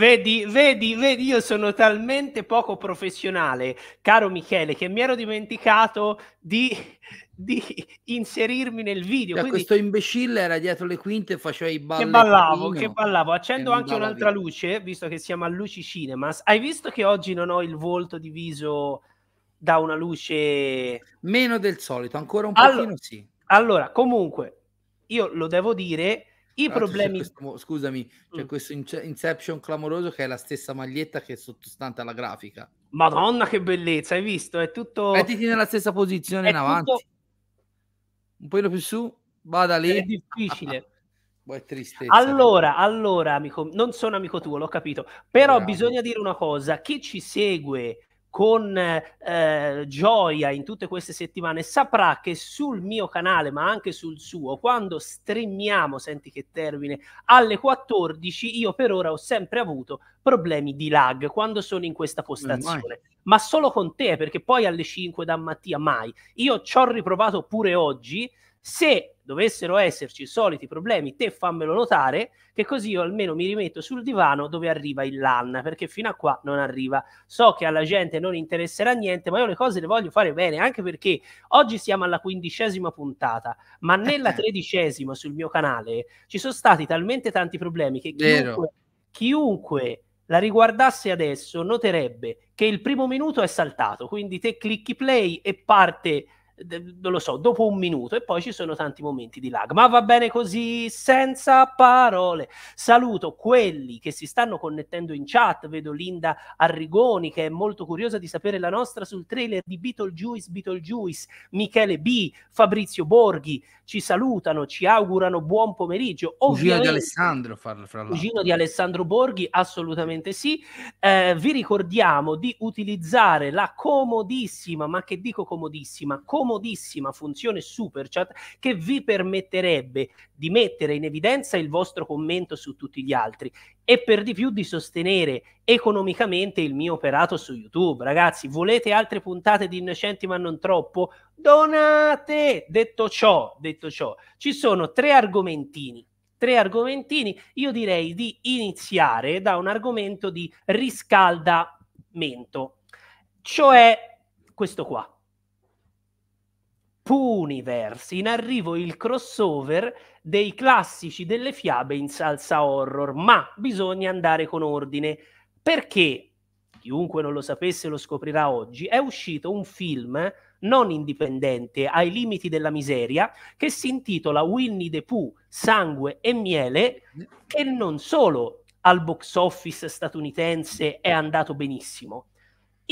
Vedi, vedi, vedi, io sono talmente poco professionale, caro Michele, che mi ero dimenticato di, di inserirmi nel video. Cioè, quindi... Questo imbecille era dietro le quinte e faceva i balli. Che ballavo, che ballavo. Accendo anche un'altra via. luce, visto che siamo a Luci Cinemas. Hai visto che oggi non ho il volto diviso da una luce... Meno del solito, ancora un allora, pochino sì. Allora, comunque, io lo devo dire i Però problemi... Questo, scusami, c'è mm. questo Inception clamoroso che è la stessa maglietta che è sottostante alla grafica. Madonna che bellezza, hai visto? È tutto... Mettiti nella stessa posizione è in avanti. Tutto... Un po' più su, vada lì. È difficile. Boh, è tristezza. Allora, allora, amico, non sono amico tuo, l'ho capito. Però Bravo. bisogna dire una cosa, chi ci segue con eh, gioia in tutte queste settimane saprà che sul mio canale ma anche sul suo quando streamiamo senti che termine alle 14 io per ora ho sempre avuto problemi di lag quando sono in questa postazione mm, ma solo con te perché poi alle 5 da Mattia mai io ci ho riprovato pure oggi se dovessero esserci soliti problemi, te fammelo notare, che così io almeno mi rimetto sul divano dove arriva il LAN, perché fino a qua non arriva. So che alla gente non interesserà niente, ma io le cose le voglio fare bene, anche perché oggi siamo alla quindicesima puntata, ma nella tredicesima sul mio canale ci sono stati talmente tanti problemi che chiunque, chiunque la riguardasse adesso noterebbe che il primo minuto è saltato, quindi te clicchi play e parte non lo so, dopo un minuto e poi ci sono tanti momenti di lag. Ma va bene così, senza parole. Saluto quelli che si stanno connettendo in chat, vedo Linda Arrigoni che è molto curiosa di sapere la nostra sul trailer di Beetlejuice, Beetlejuice, Michele B, Fabrizio Borghi, ci salutano, ci augurano buon pomeriggio. Ovviamente, cugino di Alessandro, fra Cugino di Alessandro Borghi, assolutamente sì. Eh, vi ricordiamo di utilizzare la comodissima, ma che dico comodissima, comodissima comodissima funzione super chat che vi permetterebbe di mettere in evidenza il vostro commento su tutti gli altri e per di più di sostenere economicamente il mio operato su YouTube. Ragazzi, volete altre puntate di Innocenti ma non troppo? Donate! Detto ciò, detto ciò, ci sono tre argomentini tre argomentini, io direi di iniziare da un argomento di riscaldamento, cioè questo qua alcuni in arrivo il crossover dei classici delle fiabe in salsa horror, ma bisogna andare con ordine perché, chiunque non lo sapesse lo scoprirà oggi, è uscito un film non indipendente ai limiti della miseria che si intitola Winnie the Pooh, sangue e miele, che non solo al box office statunitense è andato benissimo,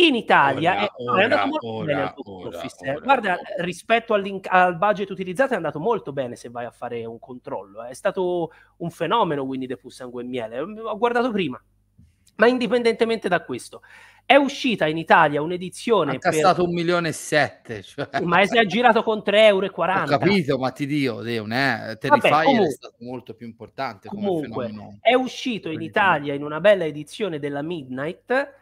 in Italia ora, è, ora, è andato molto ora, bene office, eh. Guarda, rispetto al budget utilizzato è andato molto bene se vai a fare un controllo. Eh. È stato un fenomeno Winnie the Pooh Sangue e Miele. Ehm, ho guardato prima. Ma indipendentemente da questo, è uscita in Italia un'edizione. Ha costato un milione e sette. Cioè. Ma si è girato con 3,40 euro. Ho capito, ma ti dio, Deo, eh? Terrifier Vabbè, comunque, è stato molto più importante. Comunque, è uscito in Italia in una bella edizione della Midnight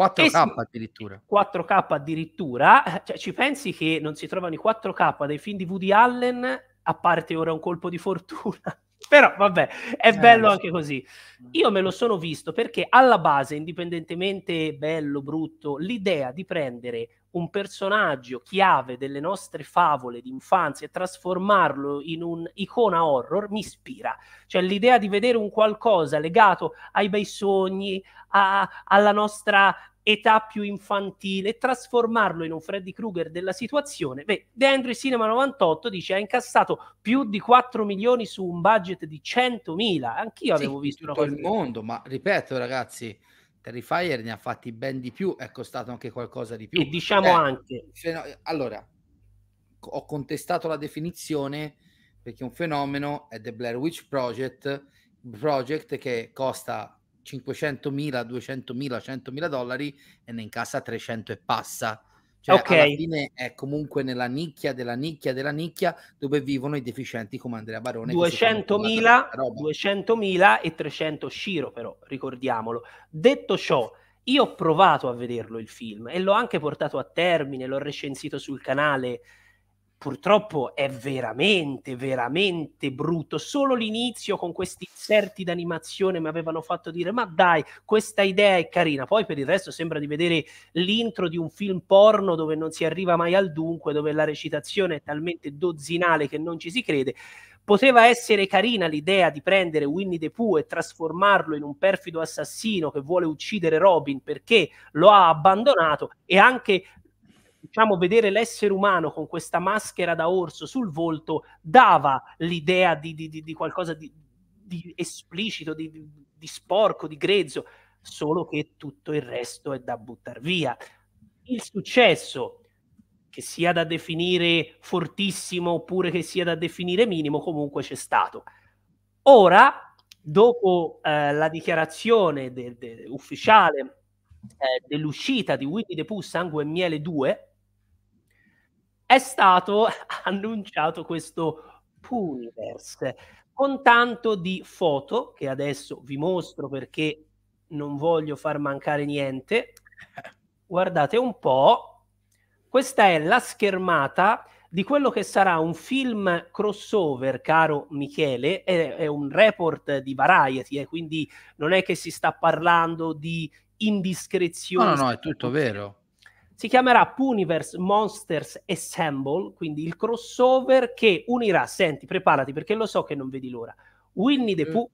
4K eh es- addirittura. 4K addirittura, cioè, ci pensi che non si trovano i 4K dei film di Woody Allen, a parte ora un colpo di fortuna. Però vabbè, è eh, bello eh, anche così. Mm. Io me lo sono visto perché alla base, indipendentemente bello, brutto, l'idea di prendere un personaggio chiave delle nostre favole di infanzia e trasformarlo in un'icona horror mi ispira. Cioè l'idea di vedere un qualcosa legato ai bei sogni, a, alla nostra età più infantile, trasformarlo in un Freddy Krueger della situazione. Beh, The Andrew Cinema 98 dice ha incassato più di 4 milioni su un budget di 100 mila. Anch'io sì, avevo visto tutto il mondo, ma ripeto ragazzi, Terrifier ne ha fatti ben di più, è costato anche qualcosa di più. E diciamo eh, anche... Feno- allora, ho contestato la definizione perché un fenomeno è The Blair Witch Project, project che costa 500.000, 200.000, 100.000 dollari e ne incassa 300 e passa. Cioè, okay. alla fine è comunque nella nicchia della nicchia della nicchia dove vivono i deficienti come Andrea Barone. 200.000, 200.000 e 300 Shiro, però, ricordiamolo. Detto ciò, io ho provato a vederlo il film e l'ho anche portato a termine, l'ho recensito sul canale purtroppo è veramente, veramente brutto. Solo l'inizio con questi inserti d'animazione mi avevano fatto dire: Ma dai, questa idea è carina. Poi per il resto sembra di vedere l'intro di un film porno dove non si arriva mai al dunque, dove la recitazione è talmente dozzinale che non ci si crede. Poteva essere carina l'idea di prendere Winnie the Pooh e trasformarlo in un perfido assassino che vuole uccidere Robin perché lo ha abbandonato e anche diciamo, vedere l'essere umano con questa maschera da orso sul volto dava l'idea di, di, di, di qualcosa di, esplicito, di, sporco, di grezzo, solo che tutto il resto è da buttare via. Il successo, che sia da definire fortissimo oppure che sia da definire minimo, comunque c'è stato. Ora, dopo eh, la dichiarazione de, de, ufficiale eh, dell'uscita di Winnie the Pooh Sangue e Miele 2, è stato annunciato questo Puniverse con tanto di foto che adesso vi mostro perché non voglio far mancare niente. Guardate un po', questa è la schermata di quello che sarà un film crossover, caro Michele, è, è un report di Variety, eh, quindi non è che si sta parlando di indiscrezioni. No, no, no, è tutto vero si chiamerà Puniverse Monsters Assemble, quindi il crossover che unirà, senti, preparati perché lo so che non vedi l'ora, Winnie the mm. Pooh,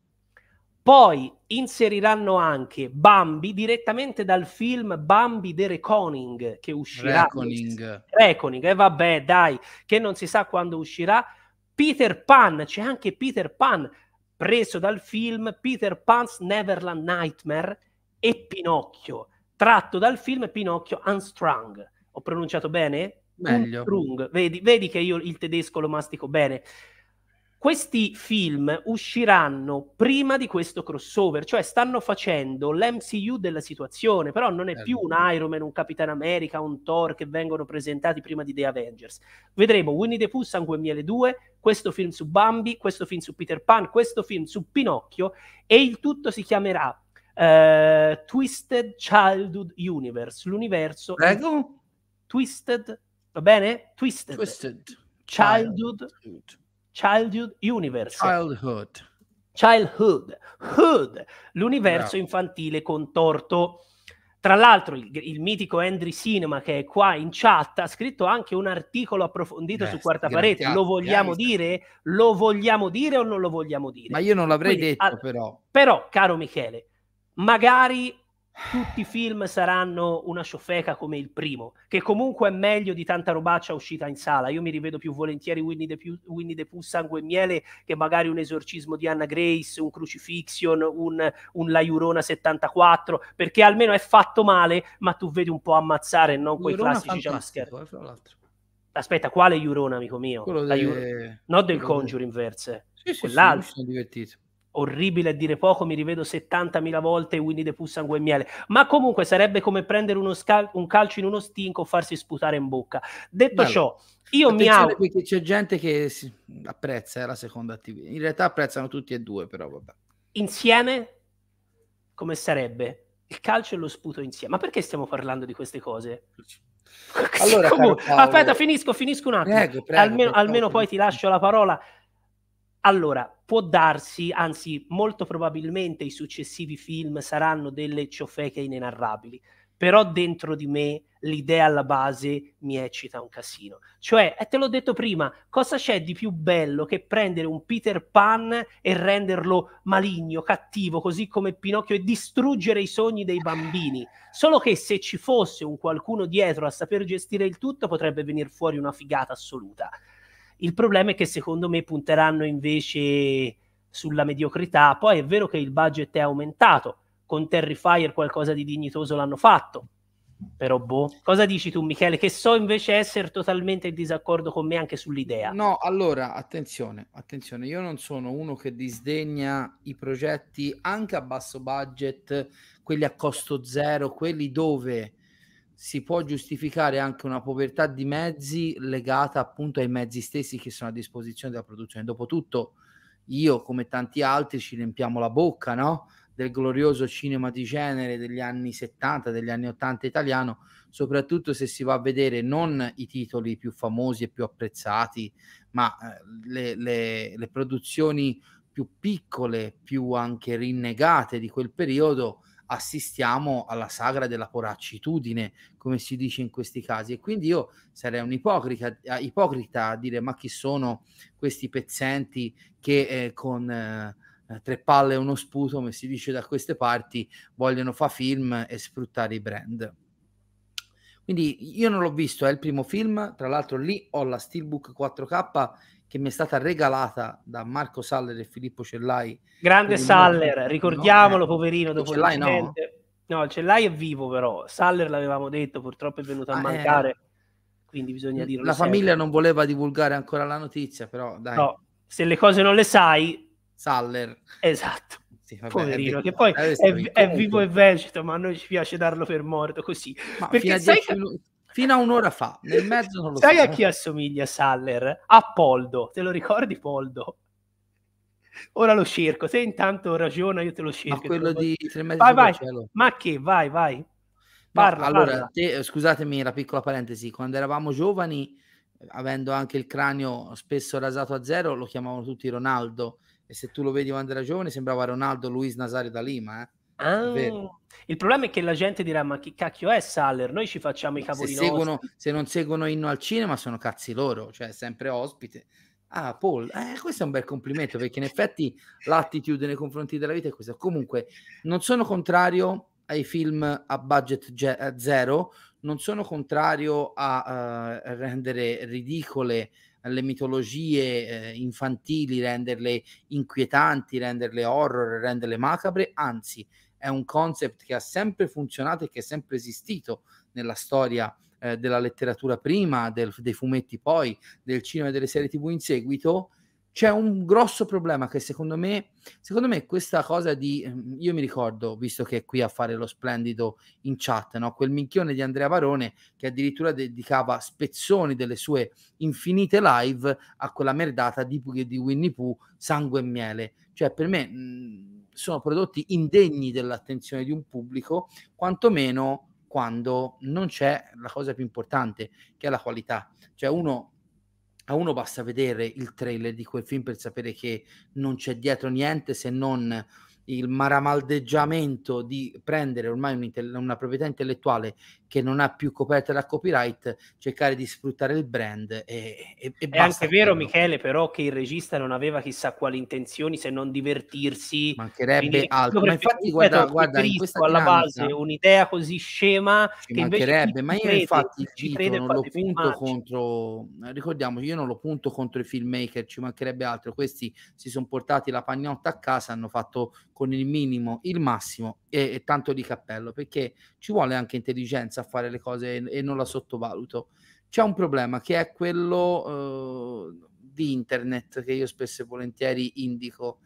poi inseriranno anche Bambi direttamente dal film Bambi The Reconing che uscirà. Reconing. Reconing, e eh, vabbè dai, che non si sa quando uscirà. Peter Pan, c'è anche Peter Pan preso dal film Peter Pan's Neverland Nightmare e Pinocchio tratto dal film Pinocchio Unstrung. Ho pronunciato bene? Meglio. Unstrung. Vedi, vedi che io il tedesco lo mastico bene. Questi film usciranno prima di questo crossover, cioè stanno facendo l'MCU della situazione, però non è certo. più un Iron Man, un Capitan America, un Thor che vengono presentati prima di The Avengers. Vedremo Winnie the Pooh, Sangue Miele 2, questo film su Bambi, questo film su Peter Pan, questo film su Pinocchio e il tutto si chiamerà eh, Twisted Childhood Universe, l'universo... Prego? Twisted, va bene? Twisted. Twisted. Childhood, Childhood. Universe. Childhood. Childhood. Hood, l'universo no. infantile contorto. Tra l'altro, il, il, mitico Andrew Cinema, che è qua in chat, ha scritto anche un articolo approfondito yes, su Quarta Parete. Lo vogliamo grazie. dire? Lo vogliamo dire o non lo vogliamo dire? Ma io non l'avrei Quindi, detto, al, però. Però, caro Michele, magari tutti i film saranno una sciofeca come il primo, che comunque è meglio di tanta robaccia uscita in sala. Io mi rivedo più volentieri Winnie the, Pooh, Winnie the Pooh Sangue e Miele che magari un esorcismo di Anna Grace, un Crucifixion, un, un La Jurona 74, perché almeno è fatto male, ma tu vedi un po' ammazzare, non quei Iurona classici jumpscare. Eh, Aspetta, quale Iurona, amico mio? Quello de... Iur... Non del Quello Conjuring de... Verse. Sì, sì, Sì, mi sono divertito orribile a dire poco, mi rivedo 70.000 volte Winnie the Pooh sangue e miele, ma comunque sarebbe come prendere uno scal- un calcio in uno stinco o farsi sputare in bocca. Detto Bello. ciò, io Attenzione mi auguro... c'è gente che apprezza eh, la seconda attività, in realtà apprezzano tutti e due, però vabbè. Insieme, come sarebbe? Il calcio e lo sputo insieme. Ma perché stiamo parlando di queste cose? Allora, Comunque, aspetta, finisco, finisco un attimo. Prego, prego, almeno, prego, almeno poi ti lascio la parola. Allora, può darsi, anzi molto probabilmente i successivi film saranno delle ciofeche inenarrabili, però dentro di me l'idea alla base mi eccita un casino. Cioè, e te l'ho detto prima, cosa c'è di più bello che prendere un Peter Pan e renderlo maligno, cattivo, così come Pinocchio e distruggere i sogni dei bambini? Solo che se ci fosse un qualcuno dietro a saper gestire il tutto potrebbe venire fuori una figata assoluta. Il problema è che secondo me punteranno invece sulla mediocrità. Poi è vero che il budget è aumentato, con Terrifier qualcosa di dignitoso l'hanno fatto. Però boh, cosa dici tu Michele? Che so invece essere totalmente in disaccordo con me anche sull'idea. No, allora, attenzione, attenzione, io non sono uno che disdegna i progetti anche a basso budget, quelli a costo zero, quelli dove si può giustificare anche una povertà di mezzi legata appunto ai mezzi stessi che sono a disposizione della produzione. Dopotutto io come tanti altri ci riempiamo la bocca, no? del glorioso cinema di genere degli anni 70, degli anni 80 italiano, soprattutto se si va a vedere non i titoli più famosi e più apprezzati, ma eh, le, le, le produzioni più piccole, più anche rinnegate di quel periodo, assistiamo alla sagra della poracitudine, come si dice in questi casi. E quindi io sarei un ipocrita eh, a dire ma chi sono questi pezzenti che eh, con eh, eh, tre palle e uno sputo, come si dice da queste parti, vogliono fare film e sfruttare i brand. Quindi io non l'ho visto, è il primo film, tra l'altro lì ho la Steelbook 4K che mi è stata regalata da Marco Saller e Filippo Cellai. Grande Saller, non... ricordiamolo, no, eh, poverino, dopo Cellai no. No, Cellai è vivo però, Saller l'avevamo detto, purtroppo è venuto a ah, eh. mancare, eh. quindi bisogna dirlo. La sempre. famiglia non voleva divulgare ancora la notizia, però dai. No, se le cose non le sai... Saller. Esatto. Sì, vabbè, poverino, che poi è, è, vivo e vegeto, ma a noi ci piace darlo per morto così. Ma Perché sai che... Minuti fino a un'ora fa, nel mezzo non lo Sai so. a chi assomiglia Saller? A Poldo, te lo ricordi Poldo? Ora lo cerco, se intanto ragiona io te lo cerco. Ma quello lo... di tre mezzi vai, vai. Cielo. Ma che, vai, vai. Parla, no, allora, parla. Te, eh, scusatemi la piccola parentesi, quando eravamo giovani, avendo anche il cranio spesso rasato a zero, lo chiamavano tutti Ronaldo e se tu lo vedi quando era giovane sembrava Ronaldo Luis Nazario da Lima, eh? Ah, il problema è che la gente dirà: Ma chi cacchio è Saller? Noi ci facciamo i cavoli se seguono, Se non seguono Inno al cinema, sono cazzi loro, cioè sempre ospite. Ah, Paul, eh, questo è un bel complimento perché in effetti l'attitude nei confronti della vita è questa. Comunque, non sono contrario ai film a budget ge- a eh, zero, non sono contrario a uh, rendere ridicole le mitologie eh, infantili, renderle inquietanti, renderle horror, renderle macabre, anzi, è un concept che ha sempre funzionato e che è sempre esistito nella storia eh, della letteratura prima, del, dei fumetti poi, del cinema e delle serie tv in seguito, c'è un grosso problema che secondo me, secondo me questa cosa di, ehm, io mi ricordo, visto che è qui a fare lo splendido in chat, no? quel minchione di Andrea Varone che addirittura dedicava spezzoni delle sue infinite live a quella merdata di, di Winnie Pooh, sangue e miele. Cioè per me... Mh, sono prodotti indegni dell'attenzione di un pubblico, quantomeno quando non c'è la cosa più importante, che è la qualità. Cioè uno, a uno basta vedere il trailer di quel film per sapere che non c'è dietro niente se non il maramaldeggiamento di prendere ormai un inte- una proprietà intellettuale che non ha più coperta da copyright, cercare di sfruttare il brand. E, e, e È anche vero, quello. Michele, però, che il regista non aveva chissà quali intenzioni se non divertirsi. Mancherebbe Quindi, altro. Ma infatti, guarda, guarda in questa alla dinamica, base un'idea così scema che mancherebbe. Ma io, crede, infatti, il non lo punto filmarci. contro. Ricordiamo, io non lo punto contro i filmmaker, ci mancherebbe altro. Questi si sono portati la pagnotta a casa, hanno fatto con il minimo, il massimo e, e, tanto di cappello, perché ci vuole anche intelligenza a fare le cose e, e non la sottovaluto. C'è un problema che è quello eh, di internet che io spesso e volentieri indico,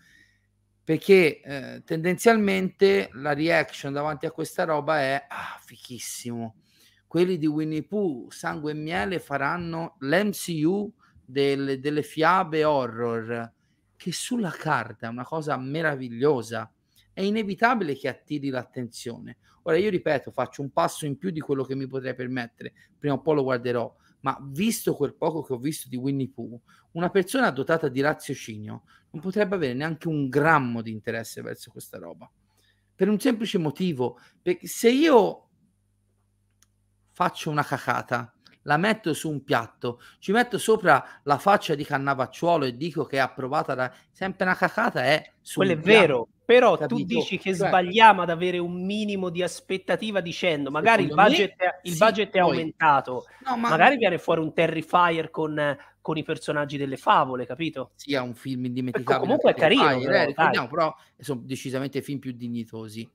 perché eh, tendenzialmente la reaction davanti a questa roba è ah, fichissimo. Quelli di Winnie Pooh, Sangue e Miele faranno l'MCU del, delle fiabe horror che sulla carta è una cosa meravigliosa, è inevitabile che attiri l'attenzione. Ora io ripeto, faccio un passo in più di quello che mi potrei permettere, prima o poi lo guarderò, ma visto quel poco che ho visto di Winnie Pooh, una persona dotata di raziocinio non potrebbe avere neanche un grammo di interesse verso questa roba. Per un semplice motivo, perché se io faccio una cacata la metto su un piatto, ci metto sopra la faccia di Cannavacciuolo e dico che è approvata da... sempre una cacata è quello è piatto, vero, però capito? tu dici che cioè sbagliamo ad avere un minimo di aspettativa dicendo magari il budget, me, è, il sì, budget è aumentato, no, ma... magari viene fuori un Terrifier con, con i personaggi delle favole, capito? Sì, è un film indimenticabile. Perché comunque è carino, Fire, però, eh, ricordiamo, però sono decisamente film più dignitosi.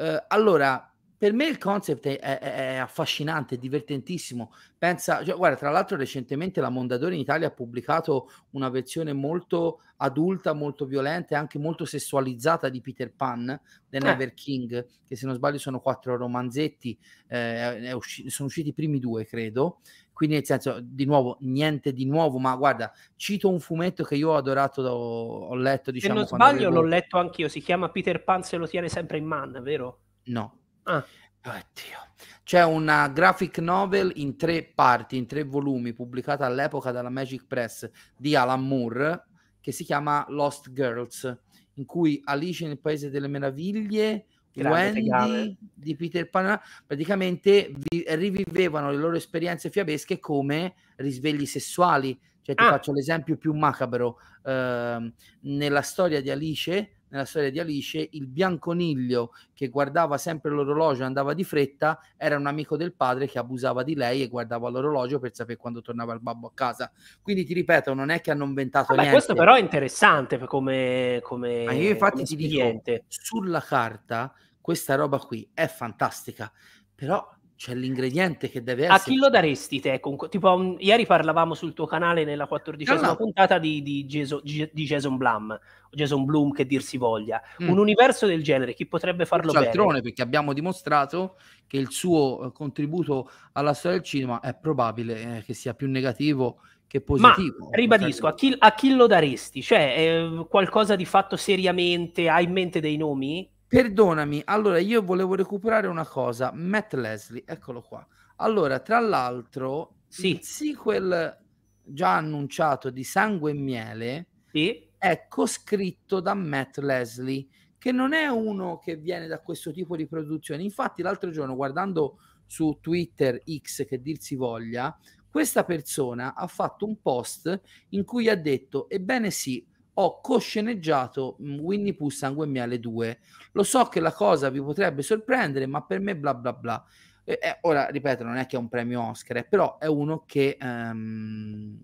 Uh, allora, per me il concept è, è, è affascinante, è divertentissimo. Pensa, cioè, guarda, tra l'altro recentemente la Mondadori in Italia ha pubblicato una versione molto adulta, molto violenta e anche molto sessualizzata di Peter Pan, The eh. Never King, che se non sbaglio sono quattro romanzetti, eh, usci- sono usciti i primi due, credo. Quindi nel senso, di nuovo, niente di nuovo, ma guarda, cito un fumetto che io ho adorato, ho letto, diciamo... Se non sbaglio avevo... l'ho letto anch'io, si chiama Peter Pan se lo tiene sempre in man, vero? No, Ah. Oddio. C'è una graphic novel in tre parti, in tre volumi, pubblicata all'epoca dalla Magic Press di Alan Moore, che si chiama Lost Girls, in cui Alice nel Paese delle Meraviglie, Grande Wendy legame. di Peter Pan, praticamente vi- rivivevano le loro esperienze fiabesche come risvegli sessuali. Cioè, ti ah. faccio l'esempio più macabro. Eh, nella storia di Alice nella storia di Alice, il bianconiglio che guardava sempre l'orologio e andava di fretta era un amico del padre che abusava di lei e guardava l'orologio per sapere quando tornava il babbo a casa. Quindi ti ripeto, non è che hanno inventato Vabbè, niente. Questo però è interessante come... come Ma io infatti come ti dico, sulla carta questa roba qui è fantastica, però c'è l'ingrediente che deve essere. A chi lo daresti te? Con... tipo, un... Mm, ieri parlavamo sul tuo canale nella quattordicesima no, no. puntata di, di, Jason, di Jason Blum, Jason Bloom che dir si voglia. Mm. Un universo del genere, chi potrebbe farlo bene? Altrone, perché abbiamo dimostrato che il suo eh, contributo alla storia del cinema è probabile eh, che sia più negativo che positivo. Ma, ribadisco, a chi, a chi, lo daresti? Cioè, eh, qualcosa di fatto seriamente? Hai in mente dei nomi? Perdonami, allora io volevo recuperare una cosa, Matt Leslie, eccolo qua. Allora, tra l'altro, sì. il sequel già annunciato di Sangue e Miele sì. è coscritto da Matt Leslie, che non è uno che viene da questo tipo di produzione. Infatti, l'altro giorno, guardando su Twitter X, che dir si voglia, questa persona ha fatto un post in cui ha detto, ebbene sì, ho cosceneggiato mm, Winnie Pooh Sangue e Miele 2. Lo so che la cosa vi potrebbe sorprendere, ma per me bla bla bla. E, eh, ora, ripeto, non è che è un premio Oscar, eh, però è uno che, ehm,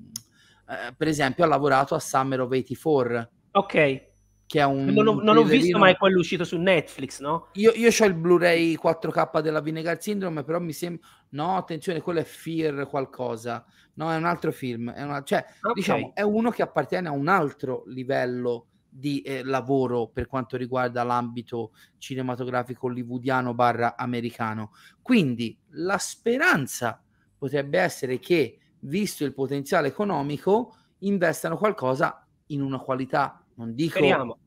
eh, per esempio, ha lavorato a Summer of 84. Ok. Che è un non, ho, non ho visto, ma è quello uscito su Netflix, no? Io, io ho il Blu-ray 4K della Vinegar Syndrome, però mi sembra... No, attenzione, quello è Fear qualcosa. No, è un altro film, è una, cioè, okay. diciamo, è uno che appartiene a un altro livello di eh, lavoro per quanto riguarda l'ambito cinematografico hollywoodiano barra americano. Quindi la speranza potrebbe essere che, visto il potenziale economico, investano qualcosa in una qualità, non dico... Speriamo.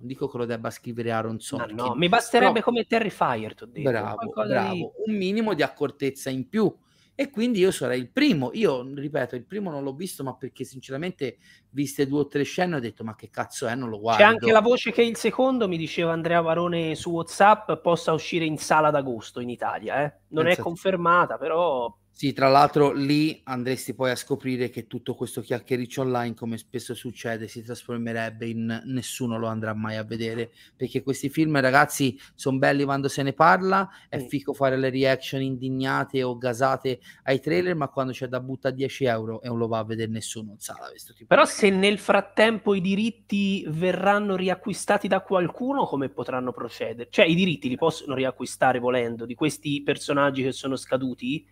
Non dico che lo debba scrivere Aaron Sorkin. No, no mi basterebbe però, come Terrifier, tu dici. Bravo, bravo. Di... Un minimo di accortezza in più e quindi io sarei il primo. Io ripeto, il primo non l'ho visto, ma perché sinceramente, viste due o tre scene, ho detto: Ma che cazzo è? Non lo guardo. C'è anche la voce che il secondo, mi diceva Andrea Varone su WhatsApp, possa uscire in sala d'agosto in Italia. Eh? Non Pensate. è confermata, però sì, tra l'altro lì andresti poi a scoprire che tutto questo chiacchiericcio online, come spesso succede, si trasformerebbe in nessuno lo andrà mai a vedere, perché questi film, ragazzi, sono belli quando se ne parla, è fico fare le reaction indignate o gasate ai trailer, ma quando c'è da buttare 10 euro e non lo va a vedere nessuno in sala. Però se nel frattempo i diritti verranno riacquistati da qualcuno, come potranno procedere? Cioè i diritti li possono riacquistare volendo di questi personaggi che sono scaduti?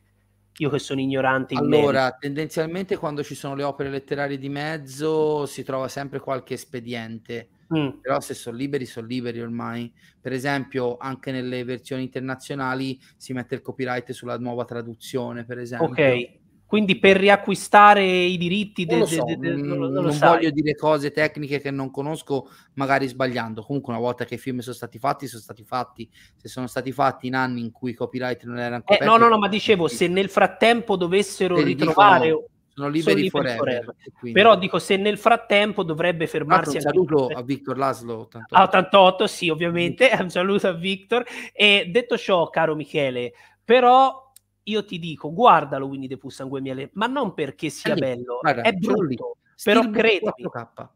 io che sono ignorante in Allora, merito. tendenzialmente quando ci sono le opere letterarie di mezzo si trova sempre qualche espediente, mm. però se sono liberi sono liberi ormai. Per esempio, anche nelle versioni internazionali si mette il copyright sulla nuova traduzione, per esempio. Ok. Quindi per riacquistare i diritti non, de, lo so, de, de, non, mm, non, non voglio dire cose tecniche che non conosco, magari sbagliando. Comunque, una volta che i film sono stati fatti, sono stati fatti. Se sono stati fatti in anni in cui i copyright non erano ancora. Eh, no, no, no, ma dicevo, eh, se nel frattempo dovessero ritrovare. Dicono, sono liberi, sono liberi forever, forever. Però dico, se nel frattempo dovrebbe fermarsi... Un saluto a Victor Laszlo 88. 88, ah, sì, ovviamente. Un saluto a Victor. E detto ciò, caro Michele, però io ti dico guardalo Winnie the Pooh miele ma non perché sia lì, bello, guarda, è brutto, però credimi,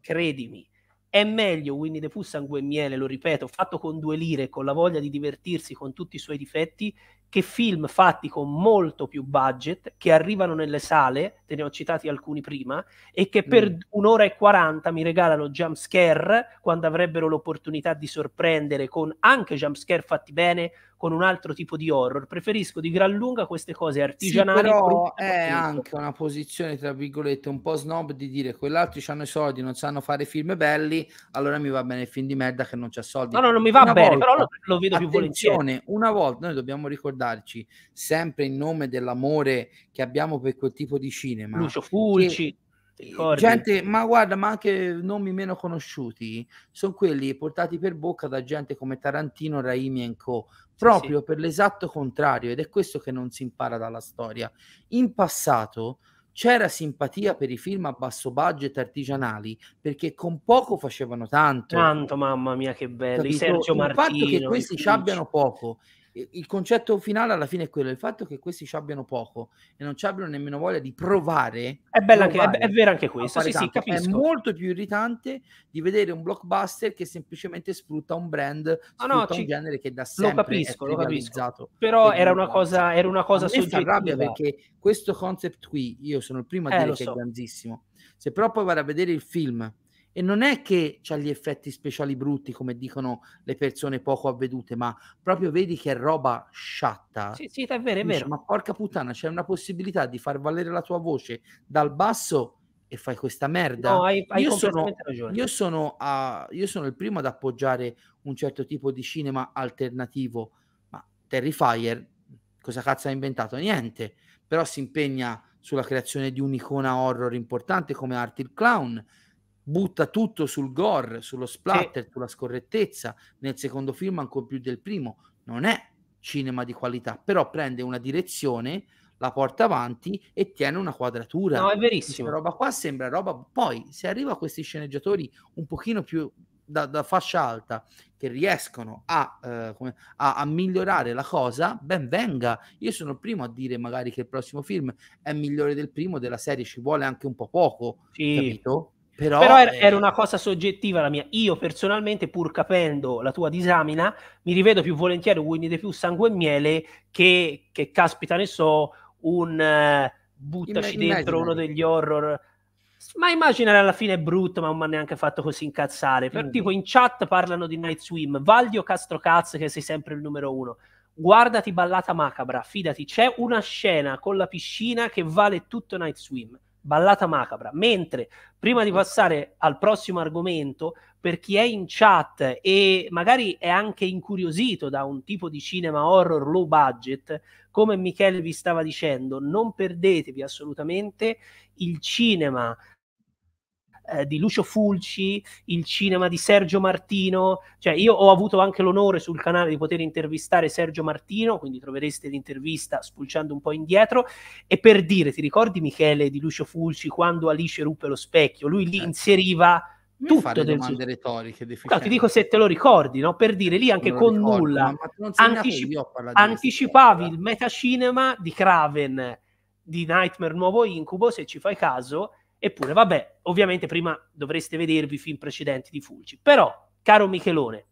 credimi, è meglio Winnie the Pooh miele lo ripeto, fatto con due lire, con la voglia di divertirsi, con tutti i suoi difetti, che film fatti con molto più budget, che arrivano nelle sale, te ne ho citati alcuni prima, e che per mm. un'ora e quaranta mi regalano jumpscare quando avrebbero l'opportunità di sorprendere con anche jumpscare fatti bene, con un altro tipo di horror. Preferisco di gran lunga queste cose artigianali. Sì, però è anche una posizione, tra virgolette, un po' snob di dire quell'altro hanno i soldi, non sanno fare film belli, allora mi va bene il film di merda che non c'ha soldi. No, no, non mi va una bene, volta, però lo, lo vedo più volentieri. Una volta noi dobbiamo ricordarci, sempre in nome dell'amore che abbiamo per quel tipo di cinema. Lucio Fulci. Gente, ma guarda, ma anche nomi meno conosciuti sono quelli portati per bocca da gente come Tarantino, Raimi e Co proprio sì. per l'esatto contrario ed è questo che non si impara dalla storia. In passato c'era simpatia per i film a basso budget artigianali perché con poco facevano tanto. Tanto, mamma mia, che bello. Capito? Sergio Martino, il fatto che questi ci abbiano poco il concetto finale alla fine è quello, il fatto che questi ci abbiano poco e non ci abbiano nemmeno voglia di provare. È bella provare che, è, è vera anche questo, sì, sì, È molto più irritante di vedere un blockbuster che semplicemente sfrutta un brand, no, no, un ci... genere che da sempre lo capisco, lo capisco. Però era una, cosa, era una cosa soggettiva. rabbia perché questo concept qui, io sono il primo a eh, dire che so. è grandissimo. Se però poi vado a vedere il film e non è che ha gli effetti speciali brutti, come dicono le persone poco avvedute, ma proprio vedi che è roba sciatta. Sì, sì, è vero, è vero. ma porca puttana, c'è una possibilità di far valere la tua voce dal basso e fai questa merda. No, hai, hai io, sono, io, sono a, io sono il primo ad appoggiare un certo tipo di cinema alternativo, ma Terrifier cosa cazzo ha inventato? Niente, però si impegna sulla creazione di un'icona horror importante come Art il Clown butta tutto sul gore, sullo splatter, sì. sulla scorrettezza, nel secondo film ancora più del primo, non è cinema di qualità, però prende una direzione, la porta avanti e tiene una quadratura. No, è verissimo. Questa roba qua sembra roba... Poi, se arriva a questi sceneggiatori un pochino più da, da fascia alta, che riescono a, eh, come, a, a, migliorare la cosa, ben venga. Io sono il primo a dire magari che il prossimo film è migliore del primo, della serie ci vuole anche un po' poco, sì. capito? Però, Però era, eh... era, una cosa soggettiva la mia. Io personalmente, pur capendo la tua disamina, mi rivedo più volentieri Winnie the Pooh Sangue e Miele che, che caspita ne so, un uh, buttaci Immagina. dentro uno degli horror. Ma immaginare alla fine è brutto, ma non mi ha neanche fatto così incazzare. Per, mm. Tipo in chat parlano di Night Swim, Valdio Castrocazzo che sei sempre il numero uno. Guardati ballata macabra, fidati, c'è una scena con la piscina che vale tutto Night Swim ballata macabra. Mentre prima di passare al prossimo argomento, per chi è in chat e magari è anche incuriosito da un tipo di cinema horror low budget, come Michele vi stava dicendo, non perdetevi assolutamente il cinema eh, di Lucio Fulci, il cinema di Sergio Martino, cioè io ho avuto anche l'onore sul canale di poter intervistare Sergio Martino, quindi trovereste l'intervista spulciando un po' indietro, e per dire, ti ricordi Michele di Lucio Fulci quando Alice ruppe lo specchio? Lui lì eh. inseriva tutto fare del domande retoriche no, cioè, ti dico se te lo ricordi no? per dire lì anche con ricordo, nulla anticip- anticipavi eh. il metacinema di Craven di Nightmare Nuovo Incubo se ci fai caso Eppure, vabbè, ovviamente prima dovreste vedervi i film precedenti di Fulci. Però, caro Michelone,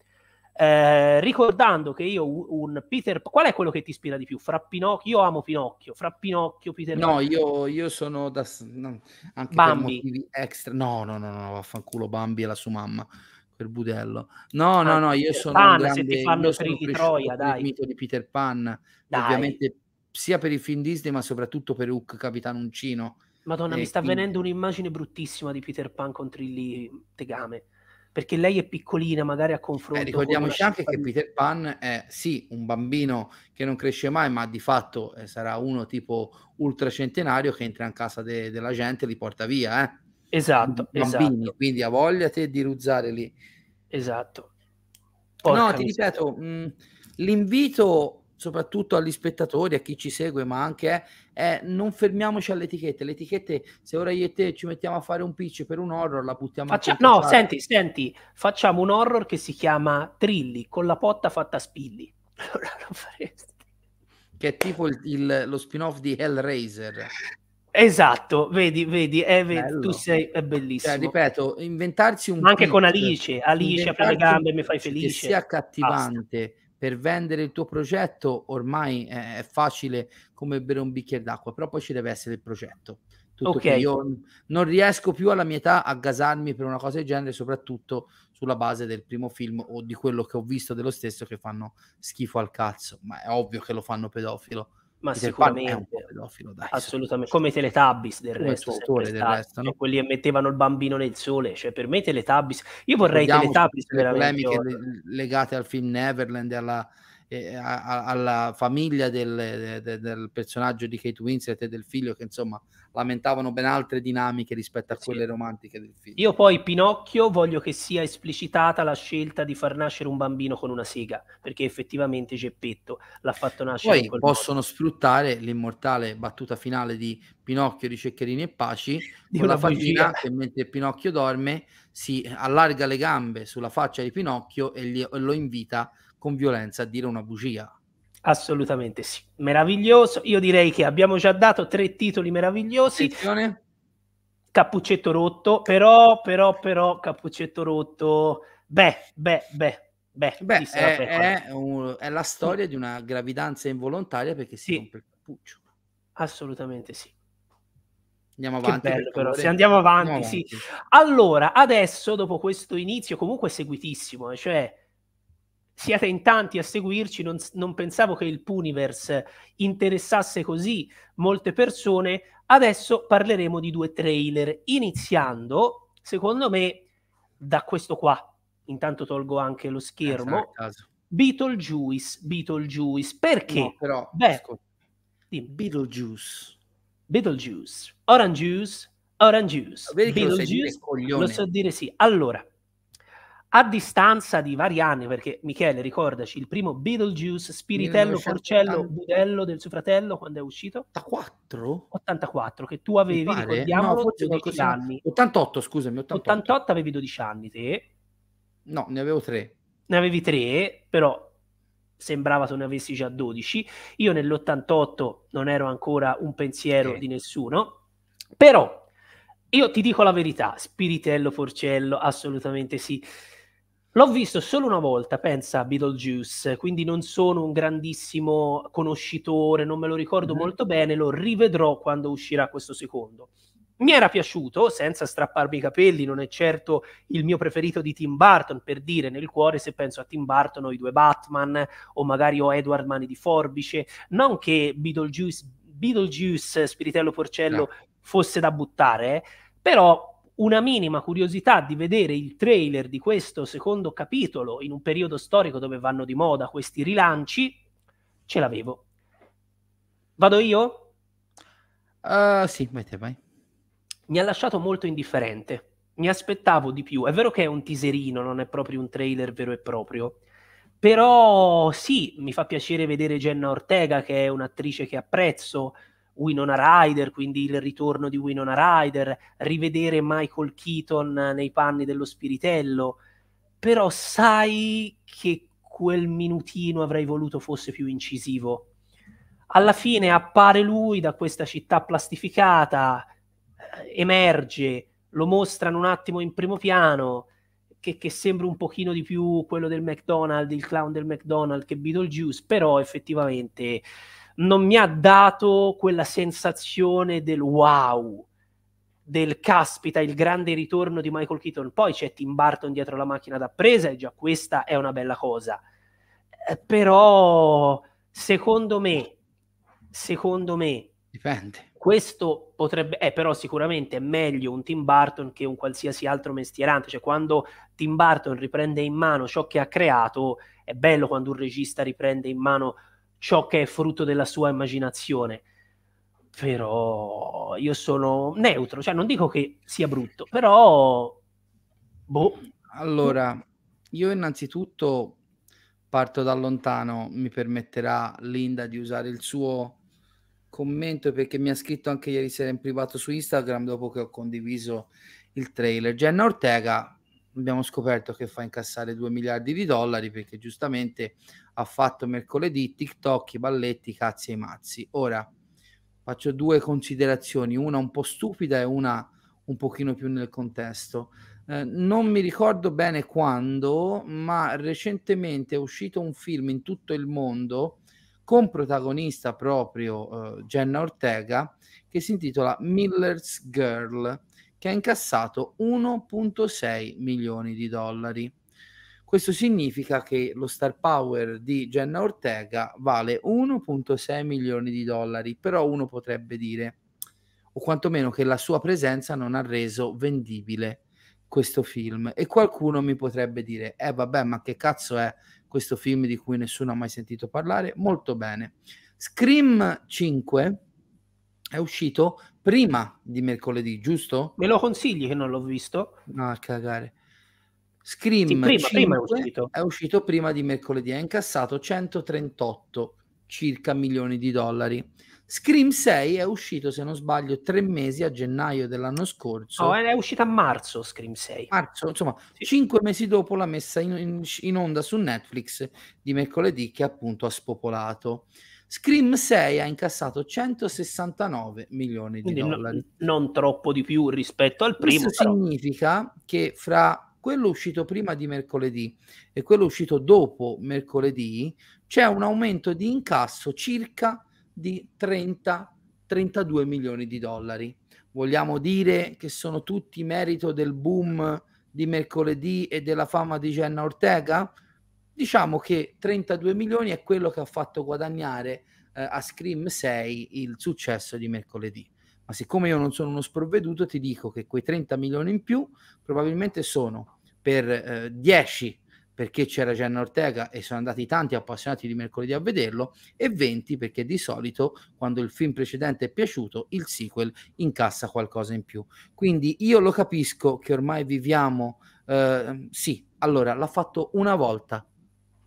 eh, ricordando che io un Peter qual è quello che ti ispira di più? Fra Pinocchio, io amo Pinocchio, fra Pinocchio, Peter No, io, io, sono da no, anche Bambi. extra. No, no, no, no, vaffanculo Bambi e la sua mamma quel budello. No, ah, no, no, io sono Pan, un grande se ti fanno io Troia, dai. il di Peter Pan, dai. ovviamente sia per i film Disney, ma soprattutto per Hook Capitan Uncino Madonna, eh, mi sta quindi... venendo un'immagine bruttissima di Peter Pan con Trilli Tegame. Perché lei è piccolina, magari a eh, confronto. Eh, ricordiamoci anche che Peter Pan è sì un bambino che non cresce mai, ma di fatto eh, sarà uno tipo ultracentenario che entra in casa de- della gente e li porta via. Eh. Esatto, Bambini, esatto. Quindi ha voglia te di ruzzare lì. Esatto. Porca no, ti ripeto, mh, l'invito soprattutto agli spettatori, a chi ci segue, ma anche eh, eh, non fermiamoci alle etichette. Le etichette, se ora io e te ci mettiamo a fare un pitch per un horror, la buttiamo Faccia- a No, fare. senti, senti, facciamo un horror che si chiama Trilli con la potta fatta a spilli. Allora lo faresti. Che è tipo il, il, lo spin-off di Hellraiser. Esatto, vedi, vedi, eh, tu sei è cioè, bellissimo. Cioè, ripeto, inventarsi un Ma anche pitch, con Alice, Alice apre le gambe, e mi fai felice. Che sia accattivante. Basta per vendere il tuo progetto ormai è facile come bere un bicchiere d'acqua, però poi ci deve essere il progetto. Tutto okay. qui. Io non riesco più alla mia età a gasarmi per una cosa del genere, soprattutto sulla base del primo film o di quello che ho visto dello stesso che fanno schifo al cazzo, ma è ovvio che lo fanno pedofilo ma Peter sicuramente. È un pedofilo, dai. Cioè. Assolutamente. Come i Teletubbies del Come resto. Autore del resto no? Cioè, quelli che mettevano il bambino nel sole. Cioè, per me Teletubbies... Io vorrei Vediamo Teletubbies le polemiche le, legate al film Neverland e alla eh, a, alla famiglia del, de, del, personaggio di Kate Winslet e del figlio che insomma lamentavano ben altre dinamiche rispetto a sì. quelle romantiche del film. Io poi Pinocchio voglio che sia esplicitata la scelta di far nascere un bambino con una siga, perché effettivamente Geppetto l'ha fatto nascere. Poi possono modo. sfruttare l'immortale battuta finale di Pinocchio di Ceccherini e Paci di con la faccina che mentre Pinocchio dorme si allarga le gambe sulla faccia di Pinocchio e, gli, e lo invita a con violenza a dire una bugia. Assolutamente sì, meraviglioso. Io direi che abbiamo già dato tre titoli meravigliosi. Attenzione. Cappuccetto rotto, però, però, però, cappuccetto rotto. Beh, beh, beh, beh. beh è, è, un, è, la storia sì. di una gravidanza involontaria perché si sì. rompe il cappuccio. Assolutamente sì. Andiamo avanti. Bello, però, se andiamo avanti, andiamo avanti, sì. Allora, adesso, dopo questo inizio comunque seguitissimo, cioè siate in tanti a seguirci, non, non, pensavo che il Puniverse interessasse così molte persone. Adesso parleremo di due trailer, iniziando, secondo me, da questo qua. Intanto tolgo anche lo schermo. Esatto, Beetlejuice, Beetlejuice, perché? No, però, Beh, Beetlejuice. Beetlejuice, Orange Juice, Orange Juice. Beetlejuice, lo, lo so dire sì. Allora, a distanza di vari anni, perché Michele, ricordaci, il primo Beetlejuice, Spiritello, Porcello, Budello del suo fratello, quando è uscito? 84? 84, che tu avevi, ricordiamo, no, 12 anni. 88, scusami, 88. 88 avevi 12 anni, te? No, ne avevo 3. Ne avevi 3, però sembrava se ne avessi già 12. Io nell'88 non ero ancora un pensiero eh. di nessuno, però... Io ti dico la verità, Spiritello, Forcello, assolutamente sì L'ho visto solo una volta, pensa a Beetlejuice, quindi non sono un grandissimo conoscitore, non me lo ricordo mm-hmm. molto bene, lo rivedrò quando uscirà questo secondo. Mi era piaciuto, senza strapparmi i capelli, non è certo il mio preferito di Tim Burton, per dire nel cuore se penso a Tim Burton o i due Batman o magari o Edward Mani di Forbice, non che Beetlejuice, Beetlejuice Spiritello Porcello no. Certo. fosse da buttare, eh, però una minima curiosità di vedere il trailer di questo secondo capitolo in un periodo storico dove vanno di moda questi rilanci, ce l'avevo. Vado io? Uh, sì, vai te, vai. Mi ha lasciato molto indifferente. Mi aspettavo di più. È vero che è un teaserino, non è proprio un trailer vero e proprio. Però sì, mi fa piacere vedere Jenna Ortega, che è un'attrice che apprezzo, Winona Ryder, quindi il ritorno di Winona Ryder, rivedere Michael Keaton nei panni dello spiritello, però sai che quel minutino avrei voluto fosse più incisivo. Alla fine appare lui da questa città plastificata, eh, emerge, lo mostrano un attimo in primo piano, che, che, sembra un pochino di più quello del McDonald's, il clown del McDonald's che Beetlejuice, però effettivamente non mi ha dato quella sensazione del wow, del caspita, il grande ritorno di Michael Keaton. Poi c'è Tim Burton dietro la macchina da presa e già questa è una bella cosa. Eh, però, secondo me, secondo me, dipende. Questo potrebbe, eh, però sicuramente è meglio un Tim Burton che un qualsiasi altro mestierante. Cioè, quando Tim Burton riprende in mano ciò che ha creato, è bello quando un regista riprende in mano ciò che è frutto della sua immaginazione. Però io sono neutro, cioè non dico che sia brutto, però... Boh. Allora, io innanzitutto parto da lontano, mi permetterà Linda di usare il suo commento perché mi ha scritto anche ieri sera in privato su Instagram dopo che ho condiviso il trailer. Jenna Ortega abbiamo scoperto che fa incassare 2 miliardi di dollari perché giustamente ha fatto mercoledì TikTok, i balletti, cazzi e i mazzi. Ora faccio due considerazioni, una un po' stupida e una un pochino più nel contesto. Eh, non mi ricordo bene quando, ma recentemente è uscito un film in tutto il mondo con protagonista proprio eh, Jenna Ortega che si intitola Miller's Girl che ha incassato 1.6 milioni di dollari. Questo significa che lo star power di Jenna Ortega vale 1.6 milioni di dollari, però uno potrebbe dire, o quantomeno che la sua presenza non ha reso vendibile questo film. E qualcuno mi potrebbe dire, eh vabbè, ma che cazzo è questo film di cui nessuno ha mai sentito parlare? Molto bene. Scream 5 è uscito prima di mercoledì, giusto? Me lo consigli che non l'ho visto? No, a cagare. Scream sì, prima, prima è, uscito. è uscito prima di mercoledì, ha incassato 138 circa milioni di dollari. Scream 6 è uscito, se non sbaglio, tre mesi a gennaio dell'anno scorso. No, è uscito a marzo Scream 6. Marzo, insomma, sì. cinque mesi dopo la messa in, in, in, onda su Netflix di mercoledì che appunto ha spopolato. Scream 6 ha incassato 169 milioni Quindi di dollari. Non, non troppo di più rispetto al primo. Questo però... significa che fra quello uscito prima di mercoledì e quello uscito dopo mercoledì c'è un aumento di incasso circa di 30-32 milioni di dollari. Vogliamo dire che sono tutti merito del boom di mercoledì e della fama di Jenna Ortega? Diciamo che 32 milioni è quello che ha fatto guadagnare eh, a Scream 6 il successo di mercoledì. Ma siccome io non sono uno sprovveduto, ti dico che quei 30 milioni in più probabilmente sono per eh, 10 perché c'era Jenna Ortega e sono andati tanti appassionati di mercoledì a vederlo, e 20 perché di solito quando il film precedente è piaciuto, il sequel incassa qualcosa in più. Quindi io lo capisco che ormai viviamo, eh, sì, allora l'ha fatto una volta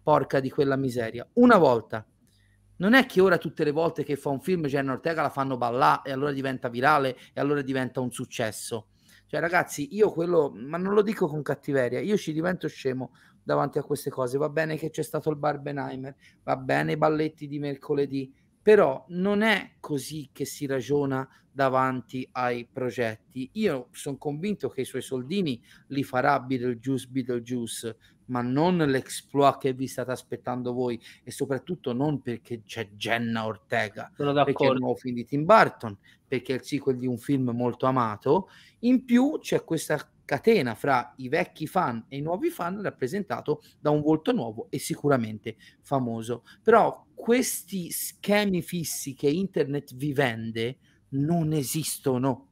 Porca di quella miseria. Una volta. Non è che ora tutte le volte che fa un film Jenna Ortega la fanno ballare e allora diventa virale e allora diventa un successo. Cioè ragazzi, io quello, ma non lo dico con cattiveria, io ci divento scemo davanti a queste cose. Va bene che c'è stato il Barbenheimer, va bene i balletti di mercoledì, però non è così che si ragiona davanti ai progetti. Io sono convinto che i suoi soldini li farà Beetlejuice Beetlejuice, ma non l'exploit che vi state aspettando voi e soprattutto non perché c'è Jenna Ortega, sono perché è il nuovo film di Tim Burton, perché è il sequel di un film molto amato. In più c'è questa catena fra i vecchi fan e i nuovi fan rappresentato da un volto nuovo e sicuramente famoso. Però questi schemi fissi che internet vi vende non esistono.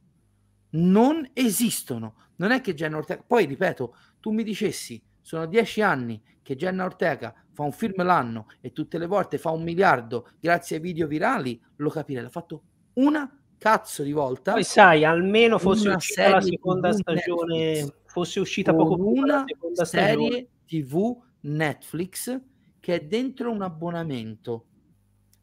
Non esistono. Non è che Jenna Ortega... Poi, ripeto, tu mi dicessi, sono dieci anni che Jenna Ortega fa un film l'anno e tutte le volte fa un miliardo grazie ai video virali, lo capirei. L'ha fatto una cazzo di volta. Poi sai, almeno fosse uscita la seconda TV stagione, Netflix. fosse uscita poco prima una serie stagione. TV Netflix che è dentro un abbonamento.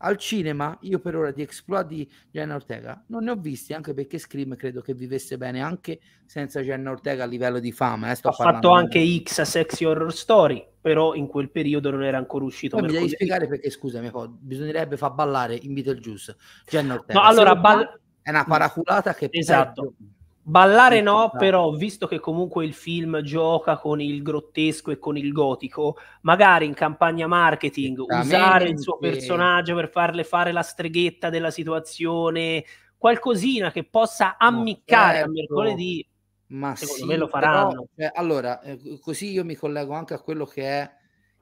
Al cinema, io per ora di Exploit di Jenna Ortega non ne ho visti, anche perché Scream credo che vivesse bene anche senza Jenna Ortega a livello di fama. Eh, sto ha fatto anche di... X a Sexy Horror Story, però in quel periodo non era ancora uscito. mi devi spiegare perché, scusami, bisognerebbe far ballare in Beetlejuice Jenna Ortega. No, allora, ball- è una paraculata che... Esatto. Ballare no, però visto che comunque il film gioca con il grottesco e con il gotico, magari in campagna marketing usare il suo personaggio per farle fare la streghetta della situazione, qualcosina che possa ammiccare certo. a mercoledì, ma secondo sì, me lo faranno. Però, cioè, allora, eh, così io mi collego anche a quello che è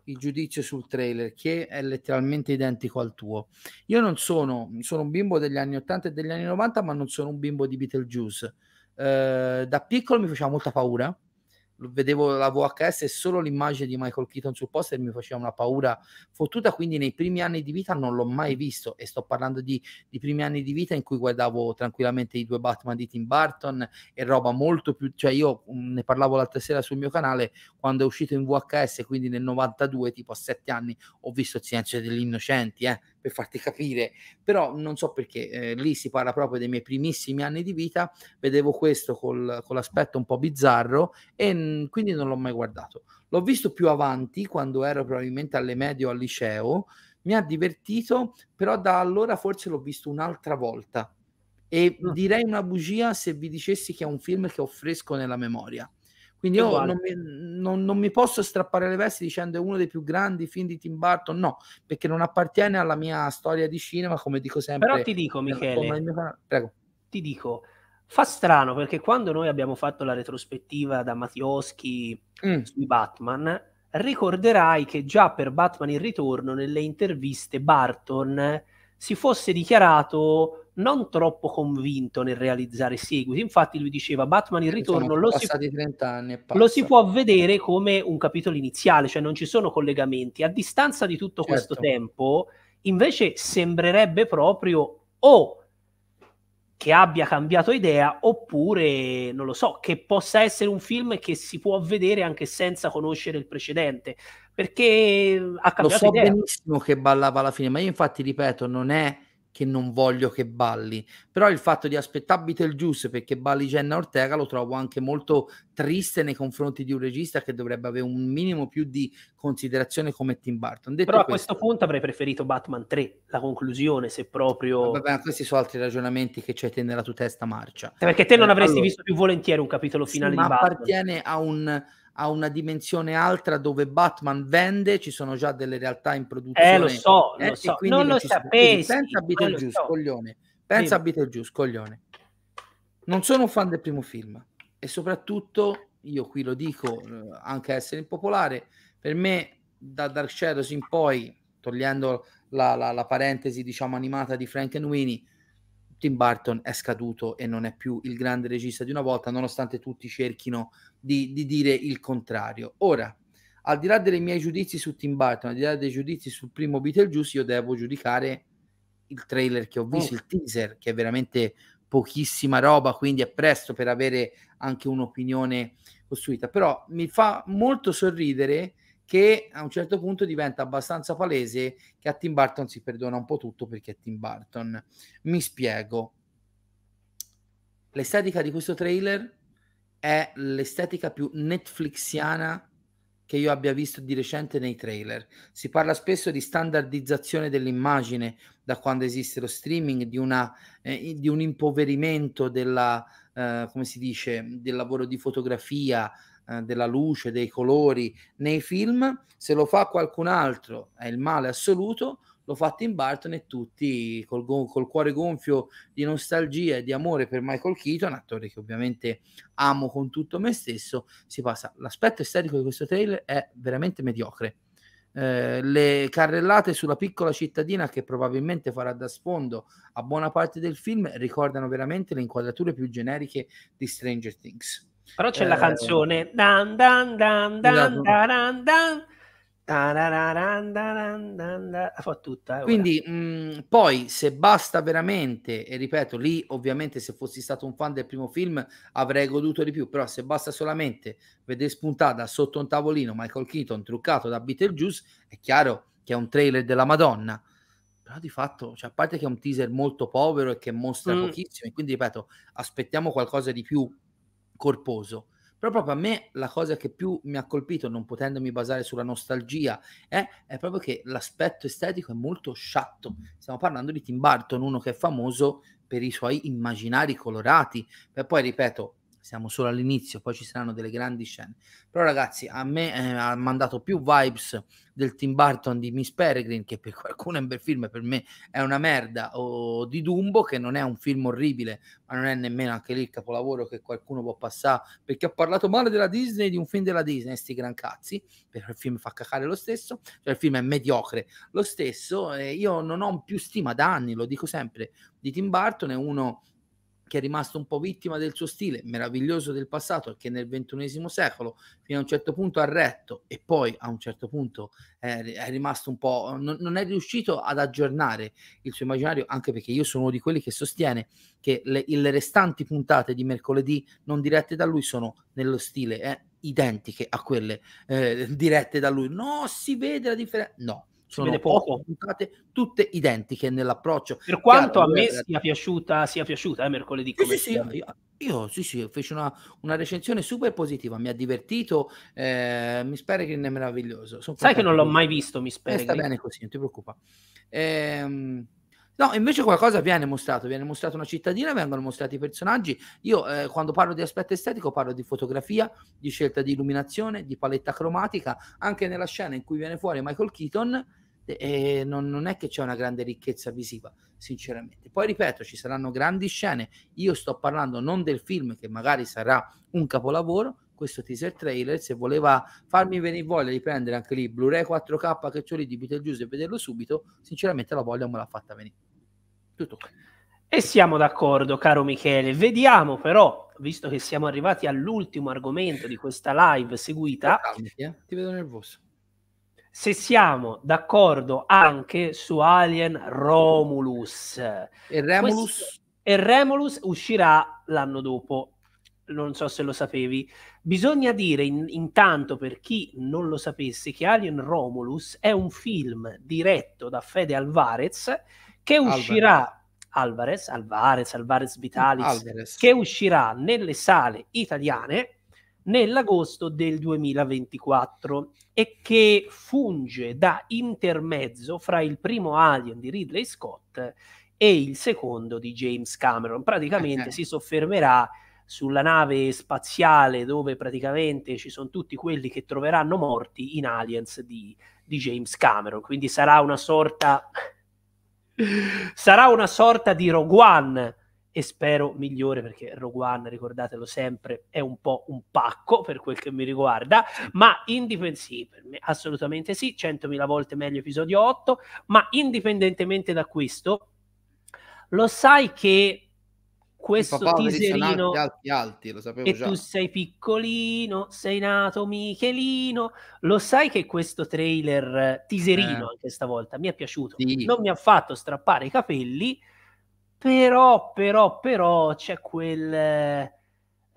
il giudizio sul trailer che è letteralmente identico al tuo. Io non sono, sono un bimbo degli anni 80 e degli anni 90, ma non sono un bimbo di Beetlejuice. Eh, da piccolo mi faceva molta paura vedevo la VHS e solo l'immagine di Michael Keaton sul poster mi faceva una paura fottuta, quindi nei primi anni di vita non l'ho mai visto e sto parlando di, di primi anni di vita in cui guardavo tranquillamente i due Batman di Tim Burton e roba molto più, cioè io mm, ne parlavo l'altra sera sul mio canale quando è uscito in VHS, quindi nel 92, tipo a 7 anni, ho visto il silenzio degli innocenti, eh, per farti capire, però non so perché eh, lì si parla proprio dei miei primissimi anni di vita, vedevo questo col, con l'aspetto un po' bizzarro e mh, mm, quindi non l'ho mai guardato. L'ho visto più avanti quando ero probabilmente alle medie o al liceo, mi ha divertito, però da allora forse l'ho visto un'altra volta e mm. direi una bugia se vi dicessi che è un film che ho fresco nella memoria. Quindi io non mi, non, non mi, posso strappare le vesti dicendo è uno dei più grandi film di Tim Burton, no, perché non appartiene alla mia storia di cinema, come dico sempre. Però ti dico, Michele, mio... Prego. ti dico, fa strano perché quando noi abbiamo fatto la retrospettiva da Mattioschi mm. sui Batman, ricorderai che già per Batman il ritorno nelle interviste Burton si fosse dichiarato non troppo convinto nel realizzare seguiti. Infatti, lui diceva: Batman il ritorno lo si, lo si, può vedere come un capitolo iniziale, cioè non ci sono collegamenti. A distanza di tutto certo. questo tempo, invece, sembrerebbe proprio o che abbia cambiato idea, oppure non lo so, che possa essere un film che si può vedere anche senza conoscere il precedente. Perché ha cambiato lo so idea. benissimo che ballava alla fine, ma io infatti ripeto, non è che non voglio che balli. Però il fatto di aspettare Beetlejuice perché balli Jenna Ortega lo trovo anche molto triste nei confronti di un regista che dovrebbe avere un minimo più di considerazione come Tim Burton. Detto Però a questo, questo punto avrei preferito Batman 3, la conclusione, se proprio... Vabbè, questi sono altri ragionamenti che c'è nella tua testa, Marcia. Cioè, perché te non eh, avresti allora, visto più volentieri un capitolo finale sì, di Batman. Ma appartiene a un ha una dimensione altra dove Batman vende, ci sono già delle realtà in produzione. Eh, lo so, eh, lo so. non, non lo sapessi. Pensa a Beetlejuice, so. coglione. Pensa sì. a Beetlejuice, coglione. Non sono un fan del primo film e soprattutto, io qui lo dico, eh, anche a essere impopolare, per me da Dark Shadows in poi, togliendo la, la, la parentesi diciamo animata di Frank and Winnie, Tim Burton è scaduto e non è più il grande regista di una volta, nonostante tutti cerchino di, di dire il contrario. Ora, al di là dei miei giudizi su Tim Burton, al di là dei giudizi sul primo Beetlejuice, io devo giudicare il trailer che ho visto, oh. il teaser, che è veramente pochissima roba, quindi è presto per avere anche un'opinione costruita. Però mi fa molto sorridere che a un certo punto diventa abbastanza palese che a Tim Burton si perdona un po' tutto perché è Tim Burton. Mi spiego. L'estetica di questo trailer è l'estetica più netflixiana che io abbia visto di recente nei trailer. Si parla spesso di standardizzazione dell'immagine da quando esiste lo streaming, di, una, eh, di un impoverimento della, eh, come si dice, del lavoro di fotografia, eh, della luce, dei colori nei film, se lo fa qualcun altro è il male assoluto, lo fa Tim Burton e tutti col, col, cuore gonfio di nostalgia e di amore per Michael Keaton, attore che ovviamente amo con tutto me stesso, si passa. L'aspetto estetico di questo trailer è veramente mediocre. Eh, le carrellate sulla piccola cittadina che probabilmente farà da sfondo a buona parte del film ricordano veramente le inquadrature più generiche di Stranger Things. Però c'è eh, la canzone. Dan, dan, dan, dan, dan, dan, la fa tutta. Eh, Quindi, mh, poi se basta veramente, e ripeto, lì ovviamente se fossi stato un fan del primo film avrei goduto di più, però se basta solamente vedere spuntata sotto un tavolino Michael Keaton truccato da Beetlejuice, è chiaro che è un trailer della Madonna. Però di fatto, cioè, a parte che è un teaser molto povero e che mostra mm. pochissimo, quindi ripeto, aspettiamo qualcosa di più corposo. Però proprio a me la cosa che più mi ha colpito, non potendomi basare sulla nostalgia, è, eh, è proprio che l'aspetto estetico è molto sciatto. Stiamo parlando di Tim Burton, uno che è famoso per i suoi immaginari colorati. E poi, ripeto, siamo solo all'inizio, poi ci saranno delle grandi scene. Però ragazzi, a me eh, ha mandato più vibes del Tim Burton di Miss Peregrine, che per qualcuno è un bel film, per me è una merda, o di Dumbo, che non è un film orribile, ma non è nemmeno anche lì il capolavoro che qualcuno può passare, perché ha parlato male della Disney, di un film della Disney, sti gran cazzi, perché il film fa cacare lo stesso, cioè il film è mediocre lo stesso, eh, io non ho più stima da anni, lo dico sempre, di Tim Burton è uno che è rimasto un po' vittima del suo stile meraviglioso del passato e che nel ventunesimo secolo fino a un certo punto ha retto e poi a un certo punto è, è rimasto un po' non, non, è riuscito ad aggiornare il suo immaginario anche perché io sono uno di quelli che sostiene che le, le restanti puntate di mercoledì non dirette da lui sono nello stile eh, identiche a quelle eh, dirette da lui no si vede la differenza no sono poco. puntate, tutte identiche nell'approccio. Per quanto Chiaro, a me eh, sia piaciuta, sia piaciuta eh, mercoledì sì, sì, io, sì, sì, feci una, una, recensione super positiva, mi ha divertito, eh, mi Peregrin è meraviglioso. Sono Sai che non l'ho mai visto, mi Peregrin. Eh, sta bene così, non ti preoccupa. Ehm No, invece qualcosa viene mostrato, viene mostrata una cittadina, vengono mostrati i personaggi. Io eh, quando parlo di aspetto estetico parlo di fotografia, di scelta di illuminazione, di paletta cromatica, anche nella scena in cui viene fuori Michael Keaton eh, eh, non, non, è che c'è una grande ricchezza visiva, sinceramente. Poi ripeto, ci saranno grandi scene, io sto parlando non del film che magari sarà un capolavoro, questo teaser trailer, se voleva farmi venire voglia di prendere anche lì Blu-ray 4K che c'ho lì di Beetlejuice e vederlo subito, sinceramente la voglia me l'ha fatta venire. Tutto. E siamo d'accordo, caro Michele. Vediamo però, visto che siamo arrivati all'ultimo argomento di questa live seguita, eh. ti vedo nervoso. Se siamo d'accordo anche su Alien Romulus. E Remulus? e Romulus uscirà l'anno dopo non so se lo sapevi. Bisogna dire in, intanto per chi non lo sapesse che Alien Romulus è un film diretto da Fede Alvarez che uscirà Alvarez, Alvarez, Alvarez Vitalis, Alvarez. che uscirà nelle sale italiane nell'agosto del 2024 e che funge da intermezzo fra il primo Alien di Ridley Scott e il secondo di James Cameron. Praticamente eh. eh. si soffermerà sulla nave spaziale dove praticamente ci sono tutti quelli che troveranno morti in Aliens di, di James Cameron. Quindi sarà una sorta Sarà una sorta di Rogue One e spero migliore perché Rogue One, ricordatelo sempre, è un po' un pacco per quel che mi riguarda, ma indipendentemente, sì, assolutamente sì, 100.000 volte meglio episodio 8, ma indipendentemente da questo, lo sai che questo teaserino alti, alti, lo sapevo e già. tu sei piccolino, sei nato Michelino, lo sai che questo trailer teaserino eh. questa eh. volta mi è piaciuto, sì. non mi ha fatto strappare i capelli, però, però, però c'è quel eh,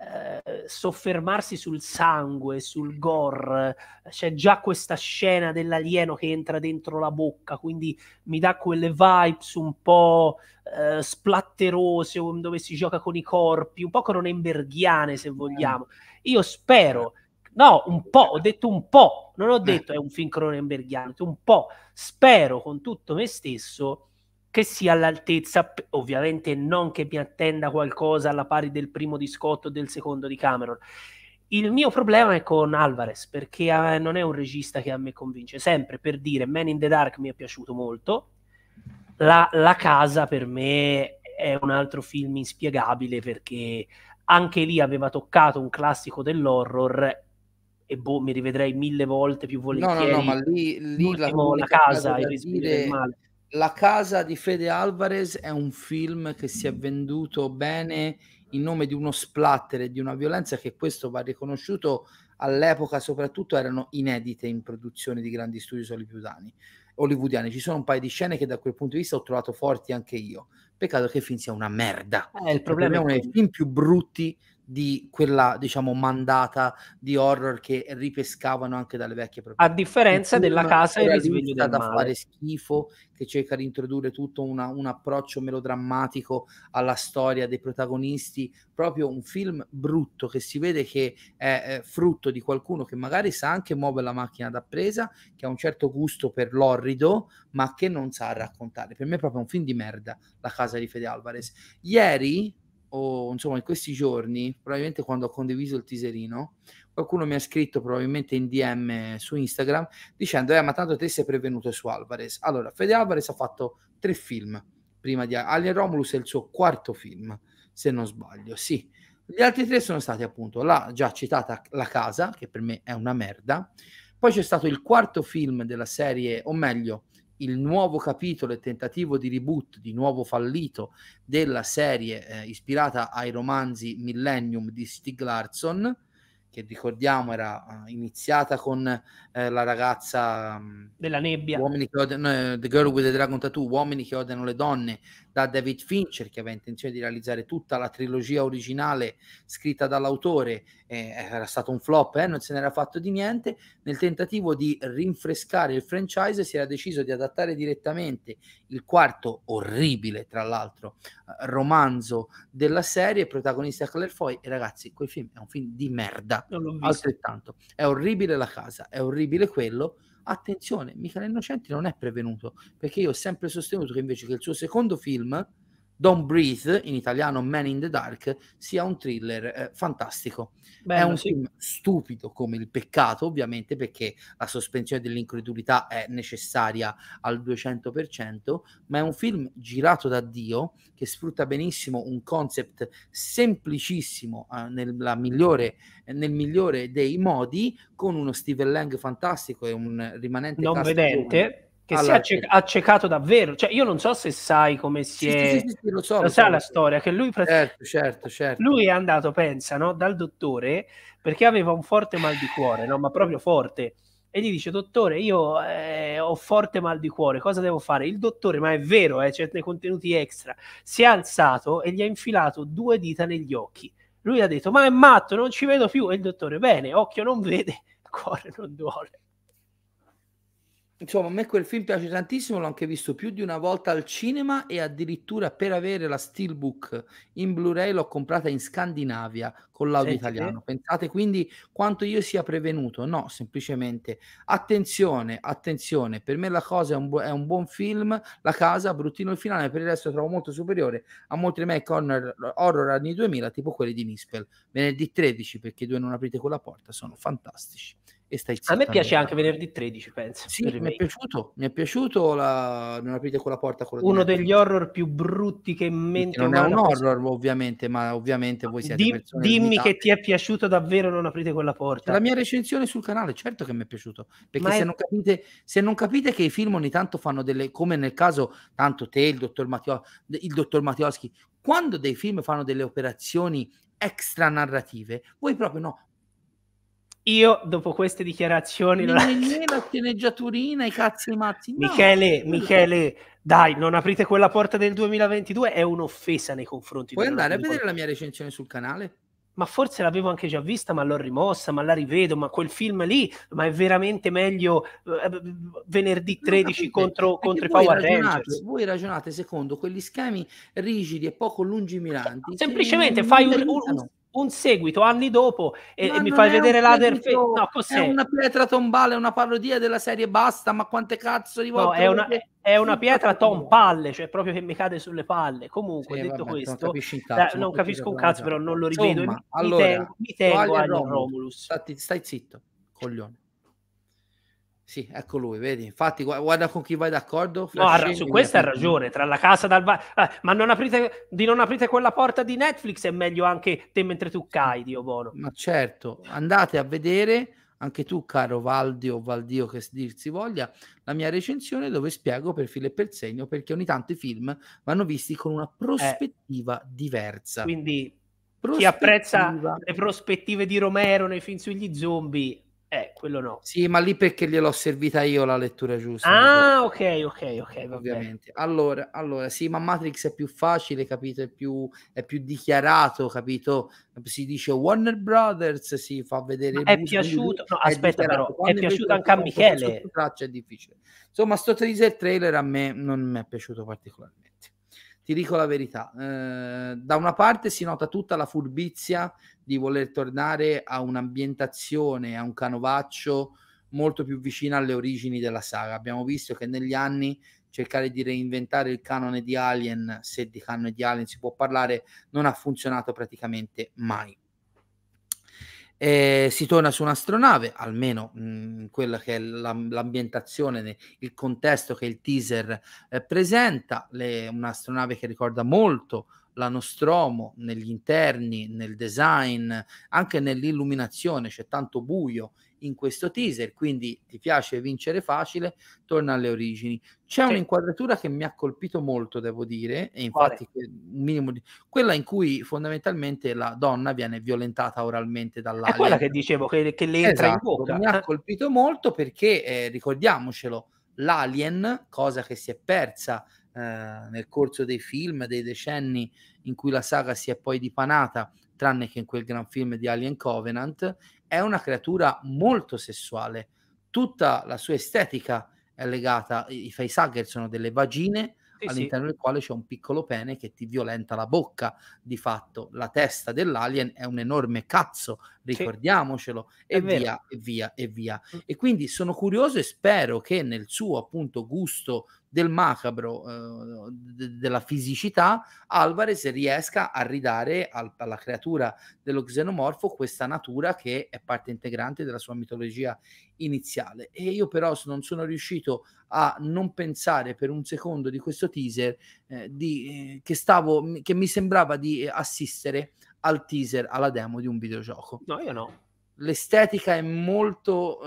eh, soffermarsi sul sangue, sul gore, c'è già questa scena dell'alieno che entra dentro la bocca, quindi mi dà quelle vibes un po' eh, splatterose, dove si gioca con i corpi, un po' cronenberghiane se vogliamo. Io spero No, un po', ho detto un po', non ho detto è un film cronenberghiano, un po'. Spero con tutto me stesso che sia all'altezza, ovviamente non che mi attenda qualcosa alla pari del primo di Scott o del secondo di Cameron. Il mio problema è con Alvarez perché eh, non è un regista che a me convince. Sempre per dire, Man in the Dark mi è piaciuto molto. La, la Casa per me è un altro film inspiegabile perché anche lì aveva toccato un classico dell'horror e boh, mi rivedrei mille volte più volentieri. No, no, no ma lì, lì la, la casa, il respiro dire... del male la casa di Fede Alvarez è un film che si è venduto bene in nome di uno splatter e di una violenza che questo va riconosciuto all'epoca soprattutto erano inedite in produzioni di grandi studi hollywoodiani. hollywoodiani. Ci sono un paio di scene che da quel punto di vista ho trovato forti anche io. Peccato che il film sia una merda. Eh, il, il problema è uno dei film più brutti di quella diciamo mandata di horror che ripescavano anche dalle vecchie proprietà. A differenza della casa e risveglio del da fare schifo che cerca di introdurre tutto una, un approccio melodrammatico alla storia dei protagonisti, proprio un film brutto che si vede che è, è frutto di qualcuno che magari sa anche muovere la macchina da presa, che ha un certo gusto per l'orrido, ma che non sa raccontare. Per me è proprio un film di merda, La casa di Fede Alvarez. Ieri o insomma in questi giorni, probabilmente quando ho condiviso il teaserino, qualcuno mi ha scritto probabilmente in DM su Instagram dicendo eh ma tanto te sei prevenuto su Alvarez. Allora, Fede Alvarez ha fatto tre film prima di Alien Romulus è il suo quarto film, se non sbaglio, sì. Gli altri tre sono stati appunto la già citata La Casa, che per me è una merda, poi c'è stato il quarto film della serie, o meglio, il nuovo capitolo e tentativo di reboot, di nuovo fallito, della serie eh, ispirata ai romanzi Millennium di Stig Larsson, che ricordiamo era uh, iniziata con eh, la ragazza um, della nebbia, che od- no, eh, The Girl with the Dragon Tattoo, Uomini che odiano le donne, da David Fincher che aveva intenzione di realizzare tutta la trilogia originale scritta dall'autore, eh, era stato un flop, eh, non se n'era fatto di niente, nel tentativo di rinfrescare il franchise si era deciso di adattare direttamente il quarto orribile, tra l'altro, eh, romanzo della serie, protagonista Claire Foy e ragazzi, quel film è un film di merda, non altrettanto. È orribile la casa, è orribile quello attenzione, Michele Innocenti non è prevenuto, perché io ho sempre sostenuto che invece che il suo secondo film Don't Breathe, in italiano Man in the Dark, sia un thriller eh, fantastico. Bello, è un sì. film stupido come il peccato, ovviamente, perché la sospensione dell'incredulità è necessaria al 200%, ma è un film girato da Dio che sfrutta benissimo un concept semplicissimo eh, nella migliore, nel migliore dei modi, con uno Steven Lang fantastico e un rimanente... Non vedente. Di che allora, si è acce- accecato davvero. Cioè, io non so se sai come si sì, è. Sì, sì, lo so, lo lo so, la storia che lui certo, certo, certo. Lui è andato, pensa, no, dal dottore perché aveva un forte mal di cuore, no? ma proprio forte. E gli dice, dottore, io eh, ho forte mal di cuore, cosa devo fare? Il dottore, ma è vero, eh, c'è nei contenuti extra, si è alzato e gli ha infilato due dita negli occhi. Lui ha detto, ma è matto, non ci vedo più. E il dottore, bene, occhio non vede, cuore non duole. Insomma, a me quel film piace tantissimo, l'ho anche visto più di una volta al cinema e addirittura per avere la Steelbook in Blu-ray l'ho comprata in Scandinavia con l'audio italiano. Pensate quindi quanto io sia prevenuto? No, semplicemente attenzione, attenzione, per me la cosa è un, bu- è un buon film, la casa, bruttino il finale, per il resto trovo molto superiore a molti remake horror, horror anni 2000, tipo quelli di Nispel. Venerdì 13, perché due non aprite quella porta, sono fantastici e stai zitta. A me piace anche venerdì 13, penso. Sì, mi è piaciuto, mi è piaciuto la... non aprite quella porta. Uno degli me. horror più brutti che in mente. Non è un horror cosa... ovviamente, ma ovviamente voi siete Dim, persone Dimmi limitate. che ti è piaciuto davvero non aprite quella porta. La mia recensione sul canale, certo che mi è piaciuto, perché se, è... non capite, se non capite che i film ogni tanto fanno delle, come nel caso tanto te, il dottor, Matteo, il dottor Mattioschi, quando dei film fanno delle operazioni extra narrative, voi proprio no, io dopo queste dichiarazioni... Non è né la sceneggiaturina, i cazzi mazzi. No. Michele, Michele, dai, non aprite quella porta del 2022, è un'offesa nei confronti. Puoi andare a vedere porta. la mia recensione sul canale? Ma forse l'avevo anche già vista, ma l'ho rimossa, ma la rivedo, ma quel film lì, ma è veramente meglio eh, eh venerdì 13 no, contro, contro i Power ragionate, Rangers. Voi ragionate secondo quegli schemi rigidi e poco lungimiranti. Semplicemente fai un, un, un seguito anni dopo e, e mi fai vedere la Fe- no, cos'è? è una pietra tombale, una parodia della serie basta, ma quante cazzo di volte no, è una, è una pietra Tom cioè proprio che mi cade sulle palle. Comunque, sì, detto vabbè, questo, non, cazzo, da, non capisco un cazzo, però non lo rivedo. Insomma, mi, allora, mi tengo, mi tengo a Romulus. Romulus. Stai, stai zitto, coglione. Sì, ecco lui, vedi. Infatti, guarda con chi vai d'accordo. No, su questa ha ragione. Tra la casa dal bar, ah, eh, ma non aprite, di non aprite quella porta di Netflix è meglio anche te mentre tu cai, Dio buono. Ma certo, andate a vedere anche tu, caro Valdio, Valdio che dir si voglia, la mia recensione dove spiego per filo e per segno perché ogni tanto i film vanno visti con una prospettiva eh, diversa. Quindi, chi apprezza le prospettive di Romero nei film sugli zombie eh, quello no. Sì, ma lì perché gliel'ho servita io la lettura giusta. Ah, ok, ok, ok. Ovviamente. Allora, allora, sì, ma Matrix è più facile, capito? È più, è più dichiarato, capito? Si dice Warner Brothers, si fa vedere... è piaciuto... No, aspetta dichiarato. però, Quando è piaciuto anche a Michele. Traccia è difficile. Insomma, sto teaser trailer a me non mi è piaciuto particolarmente ti dico la verità, eh, da una parte si nota tutta la furbizia di voler tornare a un'ambientazione, a un canovaccio molto più vicino alle origini della saga. Abbiamo visto che negli anni cercare di reinventare il canone di Alien, se di canone di Alien si può parlare, non ha funzionato praticamente mai. Eh, si torna su un'astronave, almeno mh, mhmm, quella che è l'ambientazione, il contesto che il teaser eh, presenta, le, un'astronave che ricorda molto la Nostromo negli interni, nel design, anche nell'illuminazione, c'è tanto buio in questo teaser, quindi ti piace vincere facile, torna alle origini. C'è sì. un'inquadratura che mi ha colpito molto, devo dire, e infatti di... quella in cui fondamentalmente la donna viene violentata oralmente dall'alien. È quella che dicevo, che, che le entra esatto, in bocca. Mi ha colpito molto perché, eh, ricordiamocelo, l'alien, cosa che si è persa eh, nel corso dei film, dei decenni in cui la saga si è poi dipanata, tranne che in quel gran film di Alien Covenant, è una creatura molto sessuale, tutta la sua estetica è legata, i facehugger sono delle vagine sì, all'interno sì. del quale c'è un piccolo pene che ti violenta la bocca, di fatto la testa dell'alien è un enorme cazzo ricordiamocelo, sì. e, via, e via, e via, mm. e quindi sono curioso e spero che nel suo appunto gusto del macabro, eh, della fisicità, Alvarez riesca a ridare al- alla creatura dello xenomorfo questa natura che è parte integrante della sua mitologia iniziale. E io però non sono riuscito a non pensare per un secondo di questo teaser eh, di, eh, che, stavo, che mi sembrava di eh, assistere al teaser, alla demo di un videogioco. No, io no. L'estetica è molto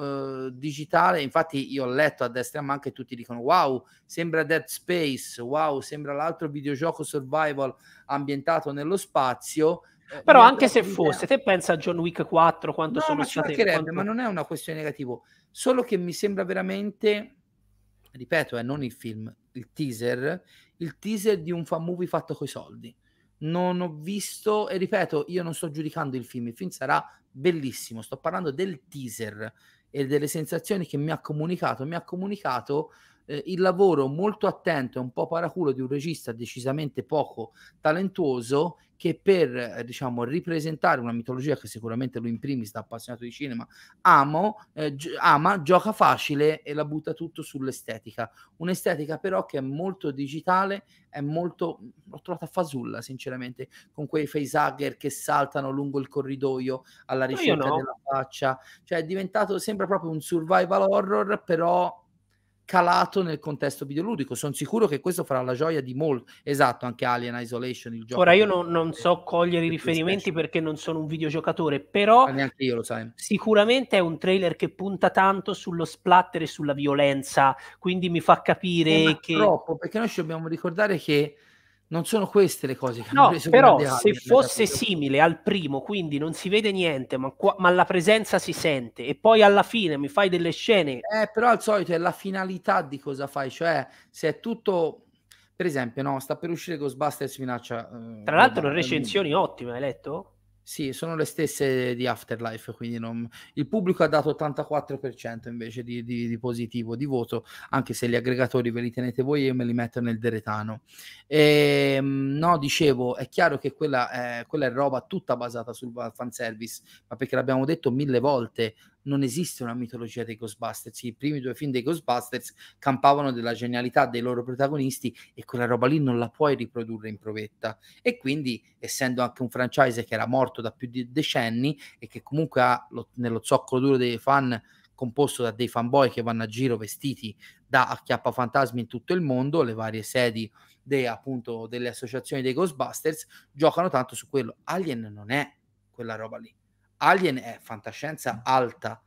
eh, digitale, infatti io ho letto a destra e a manca e tutti dicono wow, sembra Dead Space, wow, sembra l'altro videogioco survival ambientato nello spazio. Eh, Però eh, anche se fosse, te pensa a John Wick 4 quando no, sono ma state... Quanto... Ma non è una questione negativa, solo che mi sembra veramente, ripeto, è eh, non il film, il teaser, il teaser di un fan movie fatto coi soldi non ho visto e ripeto, io non sto giudicando il film, il film sarà bellissimo, sto parlando del teaser e delle sensazioni che mi ha comunicato, mi ha comunicato eh, il lavoro molto attento e un po' paraculo di un regista decisamente poco talentuoso che per eh, diciamo, ripresentare una mitologia che sicuramente lui in primis da appassionato di cinema amo, eh, gi- ama, gioca facile e la butta tutto sull'estetica. Un'estetica però che è molto digitale, è molto... l'ho trovata fasulla sinceramente, con quei facehugger che saltano lungo il corridoio alla ricerca no, della faccia. Cioè è diventato, sembra proprio un survival horror, però calato nel contesto videoludico. Sono sicuro che questo farà la gioia di molti. Esatto, anche Alien Isolation, il gioco. Ora io non, non so cogliere i riferimenti perché non sono un videogiocatore, però neanche io lo sai. Sicuramente è un trailer che punta tanto sullo splatter e sulla violenza, quindi mi fa capire eh, che... Troppo, perché noi ci dobbiamo ricordare che non sono queste le cose che no, hanno preso però se fosse simile al primo, quindi non si vede niente, ma, qua, ma, la presenza si sente e poi alla fine mi fai delle scene. Eh, però al solito è la finalità di cosa fai, cioè se è tutto per esempio, no, sta per uscire Ghostbusters minaccia. Eh, Tra l'altro, recensioni ottime, hai letto? Sì, sono le stesse di Afterlife, quindi non... il pubblico ha dato 84% invece di, di, di, positivo di voto, anche se gli aggregatori ve li tenete voi io me li metto nel deretano. E, ehm, no, dicevo, è chiaro che quella è, eh, quella è roba tutta basata sul fanservice, ma perché l'abbiamo detto mille volte, non esiste una mitologia dei Ghostbusters. I primi due film dei Ghostbusters campavano della genialità dei loro protagonisti e quella roba lì non la puoi riprodurre in provetta. E quindi, essendo anche un franchise che era morto da più di decenni e che comunque ha lo, nello zoccolo duro dei fan composto da dei fanboy che vanno a giro vestiti da acchiappa fantasmi in tutto il mondo, le varie sedi de, appunto, delle associazioni dei Ghostbusters giocano tanto su quello. Alien non è quella roba lì Alien è fantascienza mm. alta.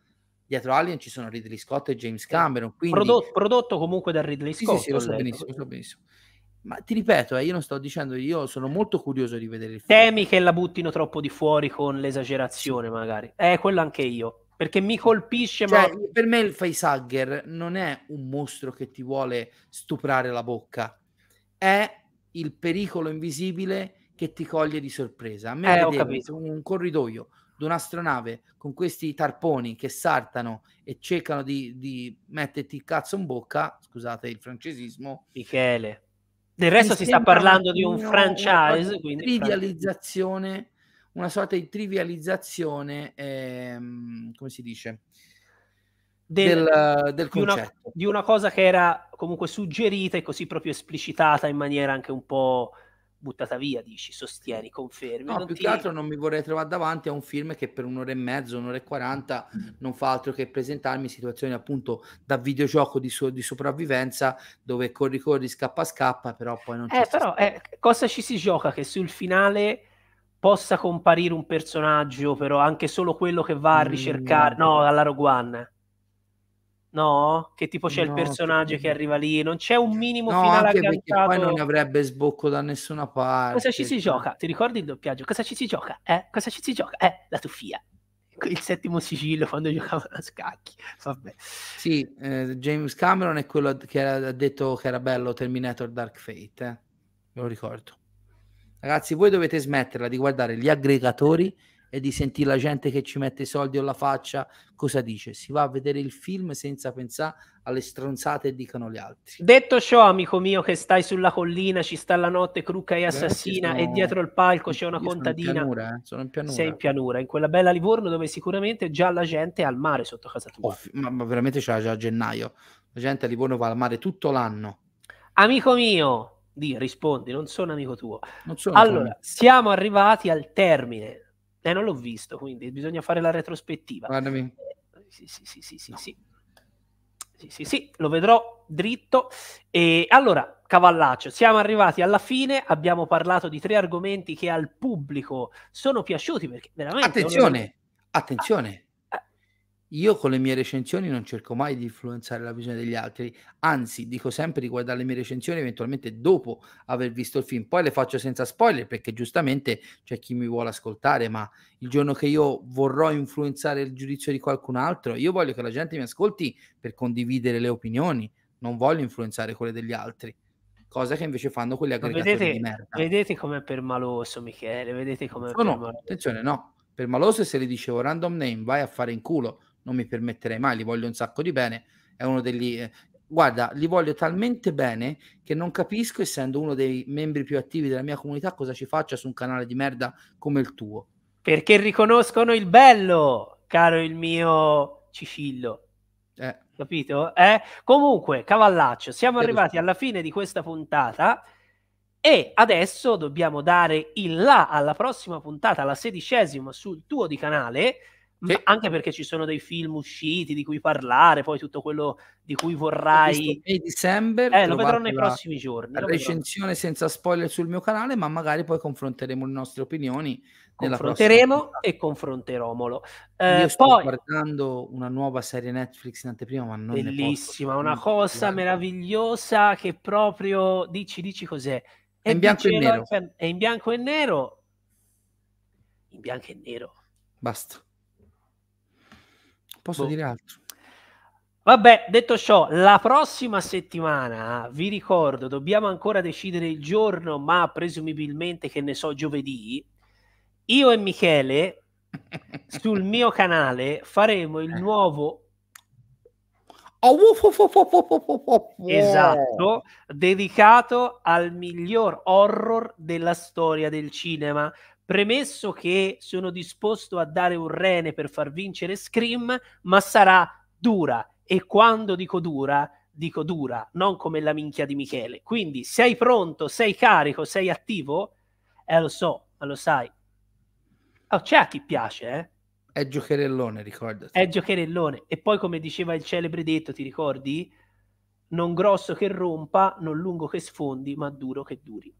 Dietro Alien ci sono Ridley Scott e James Cameron. Quindi... Prodotto, prodotto comunque da Ridley Scott. Sì, sì, lo so benissimo, lo so benissimo. Ma ti ripeto, eh, io non sto dicendo, io sono molto curioso di vedere il film. Temi che la buttino troppo di fuori con l'esagerazione, magari. Eh, quello anche io. Perché mi colpisce, cioè, ma... Per me il facehugger non è un mostro che ti vuole stuprare la bocca. È il pericolo invisibile che ti coglie di sorpresa. A me eh, un corridoio di un'astronave con questi tarponi che saltano e cercano di, di metterti il cazzo in bocca, scusate il francesismo. Michele. Del resto si sta parlando di un franchise, una quindi trivializzazione, una sorta di trivializzazione, ehm, come si dice? Del, del, del di, una, di una cosa che era comunque suggerita e così proprio esplicitata in maniera anche un po' buttata via, dici, sostieni, confermi. No, più ti... che altro non mi vorrei trovare davanti a un film che per un'ora e mezzo, un'ora e quaranta mm. non fa altro che presentarmi situazioni appunto da videogioco di, so- di sopravvivenza dove corri, corri, scappa, scappa, però poi non c'è. Eh, però eh, cosa ci si gioca che sul finale possa comparire un personaggio, però anche solo quello che va a mm, ricercare, mm. no, alla Rogue One No? Che tipo c'è no, il personaggio che... arriva lì, non c'è un minimo no, finale anche aggantato. perché poi non avrebbe sbocco da nessuna parte. Cosa ci si cioè. gioca? Ti ricordi il doppiaggio? Cosa ci si gioca? Eh? Cosa ci si gioca? Eh, la tuffia. Il settimo sigillo quando giocavano a scacchi. Vabbè. Sì, eh, James Cameron è quello che ha detto che era bello Terminator Dark Fate, eh? me lo ricordo. Ragazzi, voi dovete smetterla di guardare gli aggregatori e di sentire la gente che ci mette i soldi o la faccia, cosa dice? Si va a vedere il film senza pensare alle stronzate che dicono gli altri. Detto ciò, amico mio, che stai sulla collina, ci sta la notte cruca e assassina, sono... e dietro il palco c'è una contadina. Sono in, pianura, eh? sono in pianura. Sei in pianura, in quella bella Livorno dove sicuramente già la gente è al mare sotto casa tua. Oh, ma, ma, veramente c'è già a gennaio. La gente a Livorno va al mare tutto l'anno. Amico mio, di, rispondi, non sono amico tuo. Non sono allora, tuo. siamo arrivati al termine eh, non l'ho visto, quindi bisogna fare la retrospettiva. Guardami. Eh, sì, sì, sì, sì, sì, sì. Sì, sì, sì, lo vedrò dritto. E allora, Cavallaccio, siamo arrivati alla fine, abbiamo parlato di tre argomenti che al pubblico sono piaciuti perché veramente... Attenzione, non... attenzione, io con le mie recensioni non cerco mai di influenzare la visione degli altri, anzi dico sempre di guardare le mie recensioni eventualmente dopo aver visto il film, poi le faccio senza spoiler perché giustamente c'è chi mi vuole ascoltare, ma il giorno che io vorrò influenzare il giudizio di qualcun altro, io voglio che la gente mi ascolti per condividere le opinioni, non voglio influenzare quelle degli altri cosa che invece fanno quelli aggregati. vedete, di merda. Vedete com'è permaloso Michele, vedete come... no, per No, attenzione, no, Per è se le dicevo random name, vai a fare in culo, non mi permetterei mai, li voglio un sacco di bene, è uno degli... Eh, guarda, li voglio talmente bene che non capisco, essendo uno dei membri più attivi della mia comunità, cosa ci faccia su un canale di merda come il tuo. Perché riconoscono il bello, caro il mio Cicillo. Eh. Capito? Eh? Comunque, cavallaccio, siamo arrivati alla fine di questa puntata. E adesso dobbiamo dare il là alla prossima puntata, la sedicesima sul tuo di canale, sì. Anche perché ci sono dei film usciti di cui parlare, poi tutto quello di cui vorrai. E dicembre eh, lo vedrò nei prossimi giorni. La Recensione vedrò. senza spoiler sul mio canale, ma magari poi confronteremo le nostre opinioni. Confronteremo e confronteromolo. Eh, Io sto poi... guardando una nuova serie Netflix in anteprima, ma non bellissima, posso, una cosa meravigliosa che proprio dici, dici cos'è. è in bianco e nero. È in bianco e nero. In bianco e nero. Basta posso boh. dire altro. Vabbè, detto ciò, la prossima settimana, vi ricordo, dobbiamo ancora decidere il giorno, ma presumibilmente che ne so giovedì, io e Michele sul mio canale faremo il nuovo esatto dedicato al miglior horror della storia del cinema Premesso che sono disposto a dare un rene per far vincere Scream, ma sarà dura. E quando dico dura, dico dura, non come la minchia di Michele. Quindi sei pronto, sei carico, sei attivo? Eh lo so, ma lo sai. Oh, c'è a chi piace, eh? È giocherellone, ricordati. È giocherellone. E poi, come diceva il celebre detto, ti ricordi? Non grosso che rompa, non lungo che sfondi, ma duro che duri.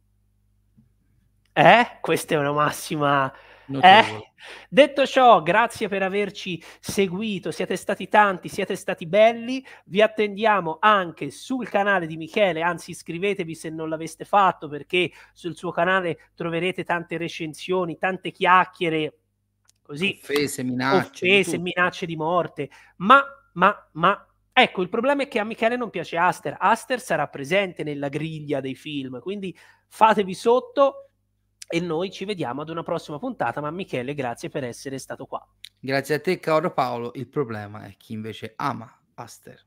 Eh? Questa è una massima. Eh? Detto ciò, grazie per averci seguito, siete stati tanti, siete stati belli, vi attendiamo anche sul canale di Michele, anzi iscrivetevi se non l'aveste fatto perché sul suo canale troverete tante recensioni, tante chiacchiere, così, offese, minacce, offese, di minacce di morte, ma, ma, ma, ecco, il problema è che a Michele non piace Aster, Aster sarà presente nella griglia dei film, quindi fatevi sotto e noi ci vediamo ad una prossima puntata, ma Michele grazie per essere stato qua. Grazie a te caro Paolo, il problema è chi invece ama Aster.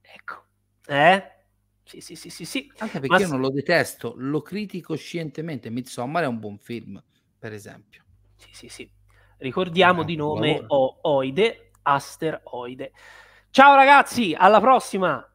Ecco, eh? Sì, sì, sì, sì, sì. Anche perché ma... io non lo detesto, lo critico scientemente. Midsommar è un buon film, per esempio. Sì, sì, sì. Ricordiamo ah, di nome o- Oide, Aster Oide. Ciao ragazzi, alla prossima!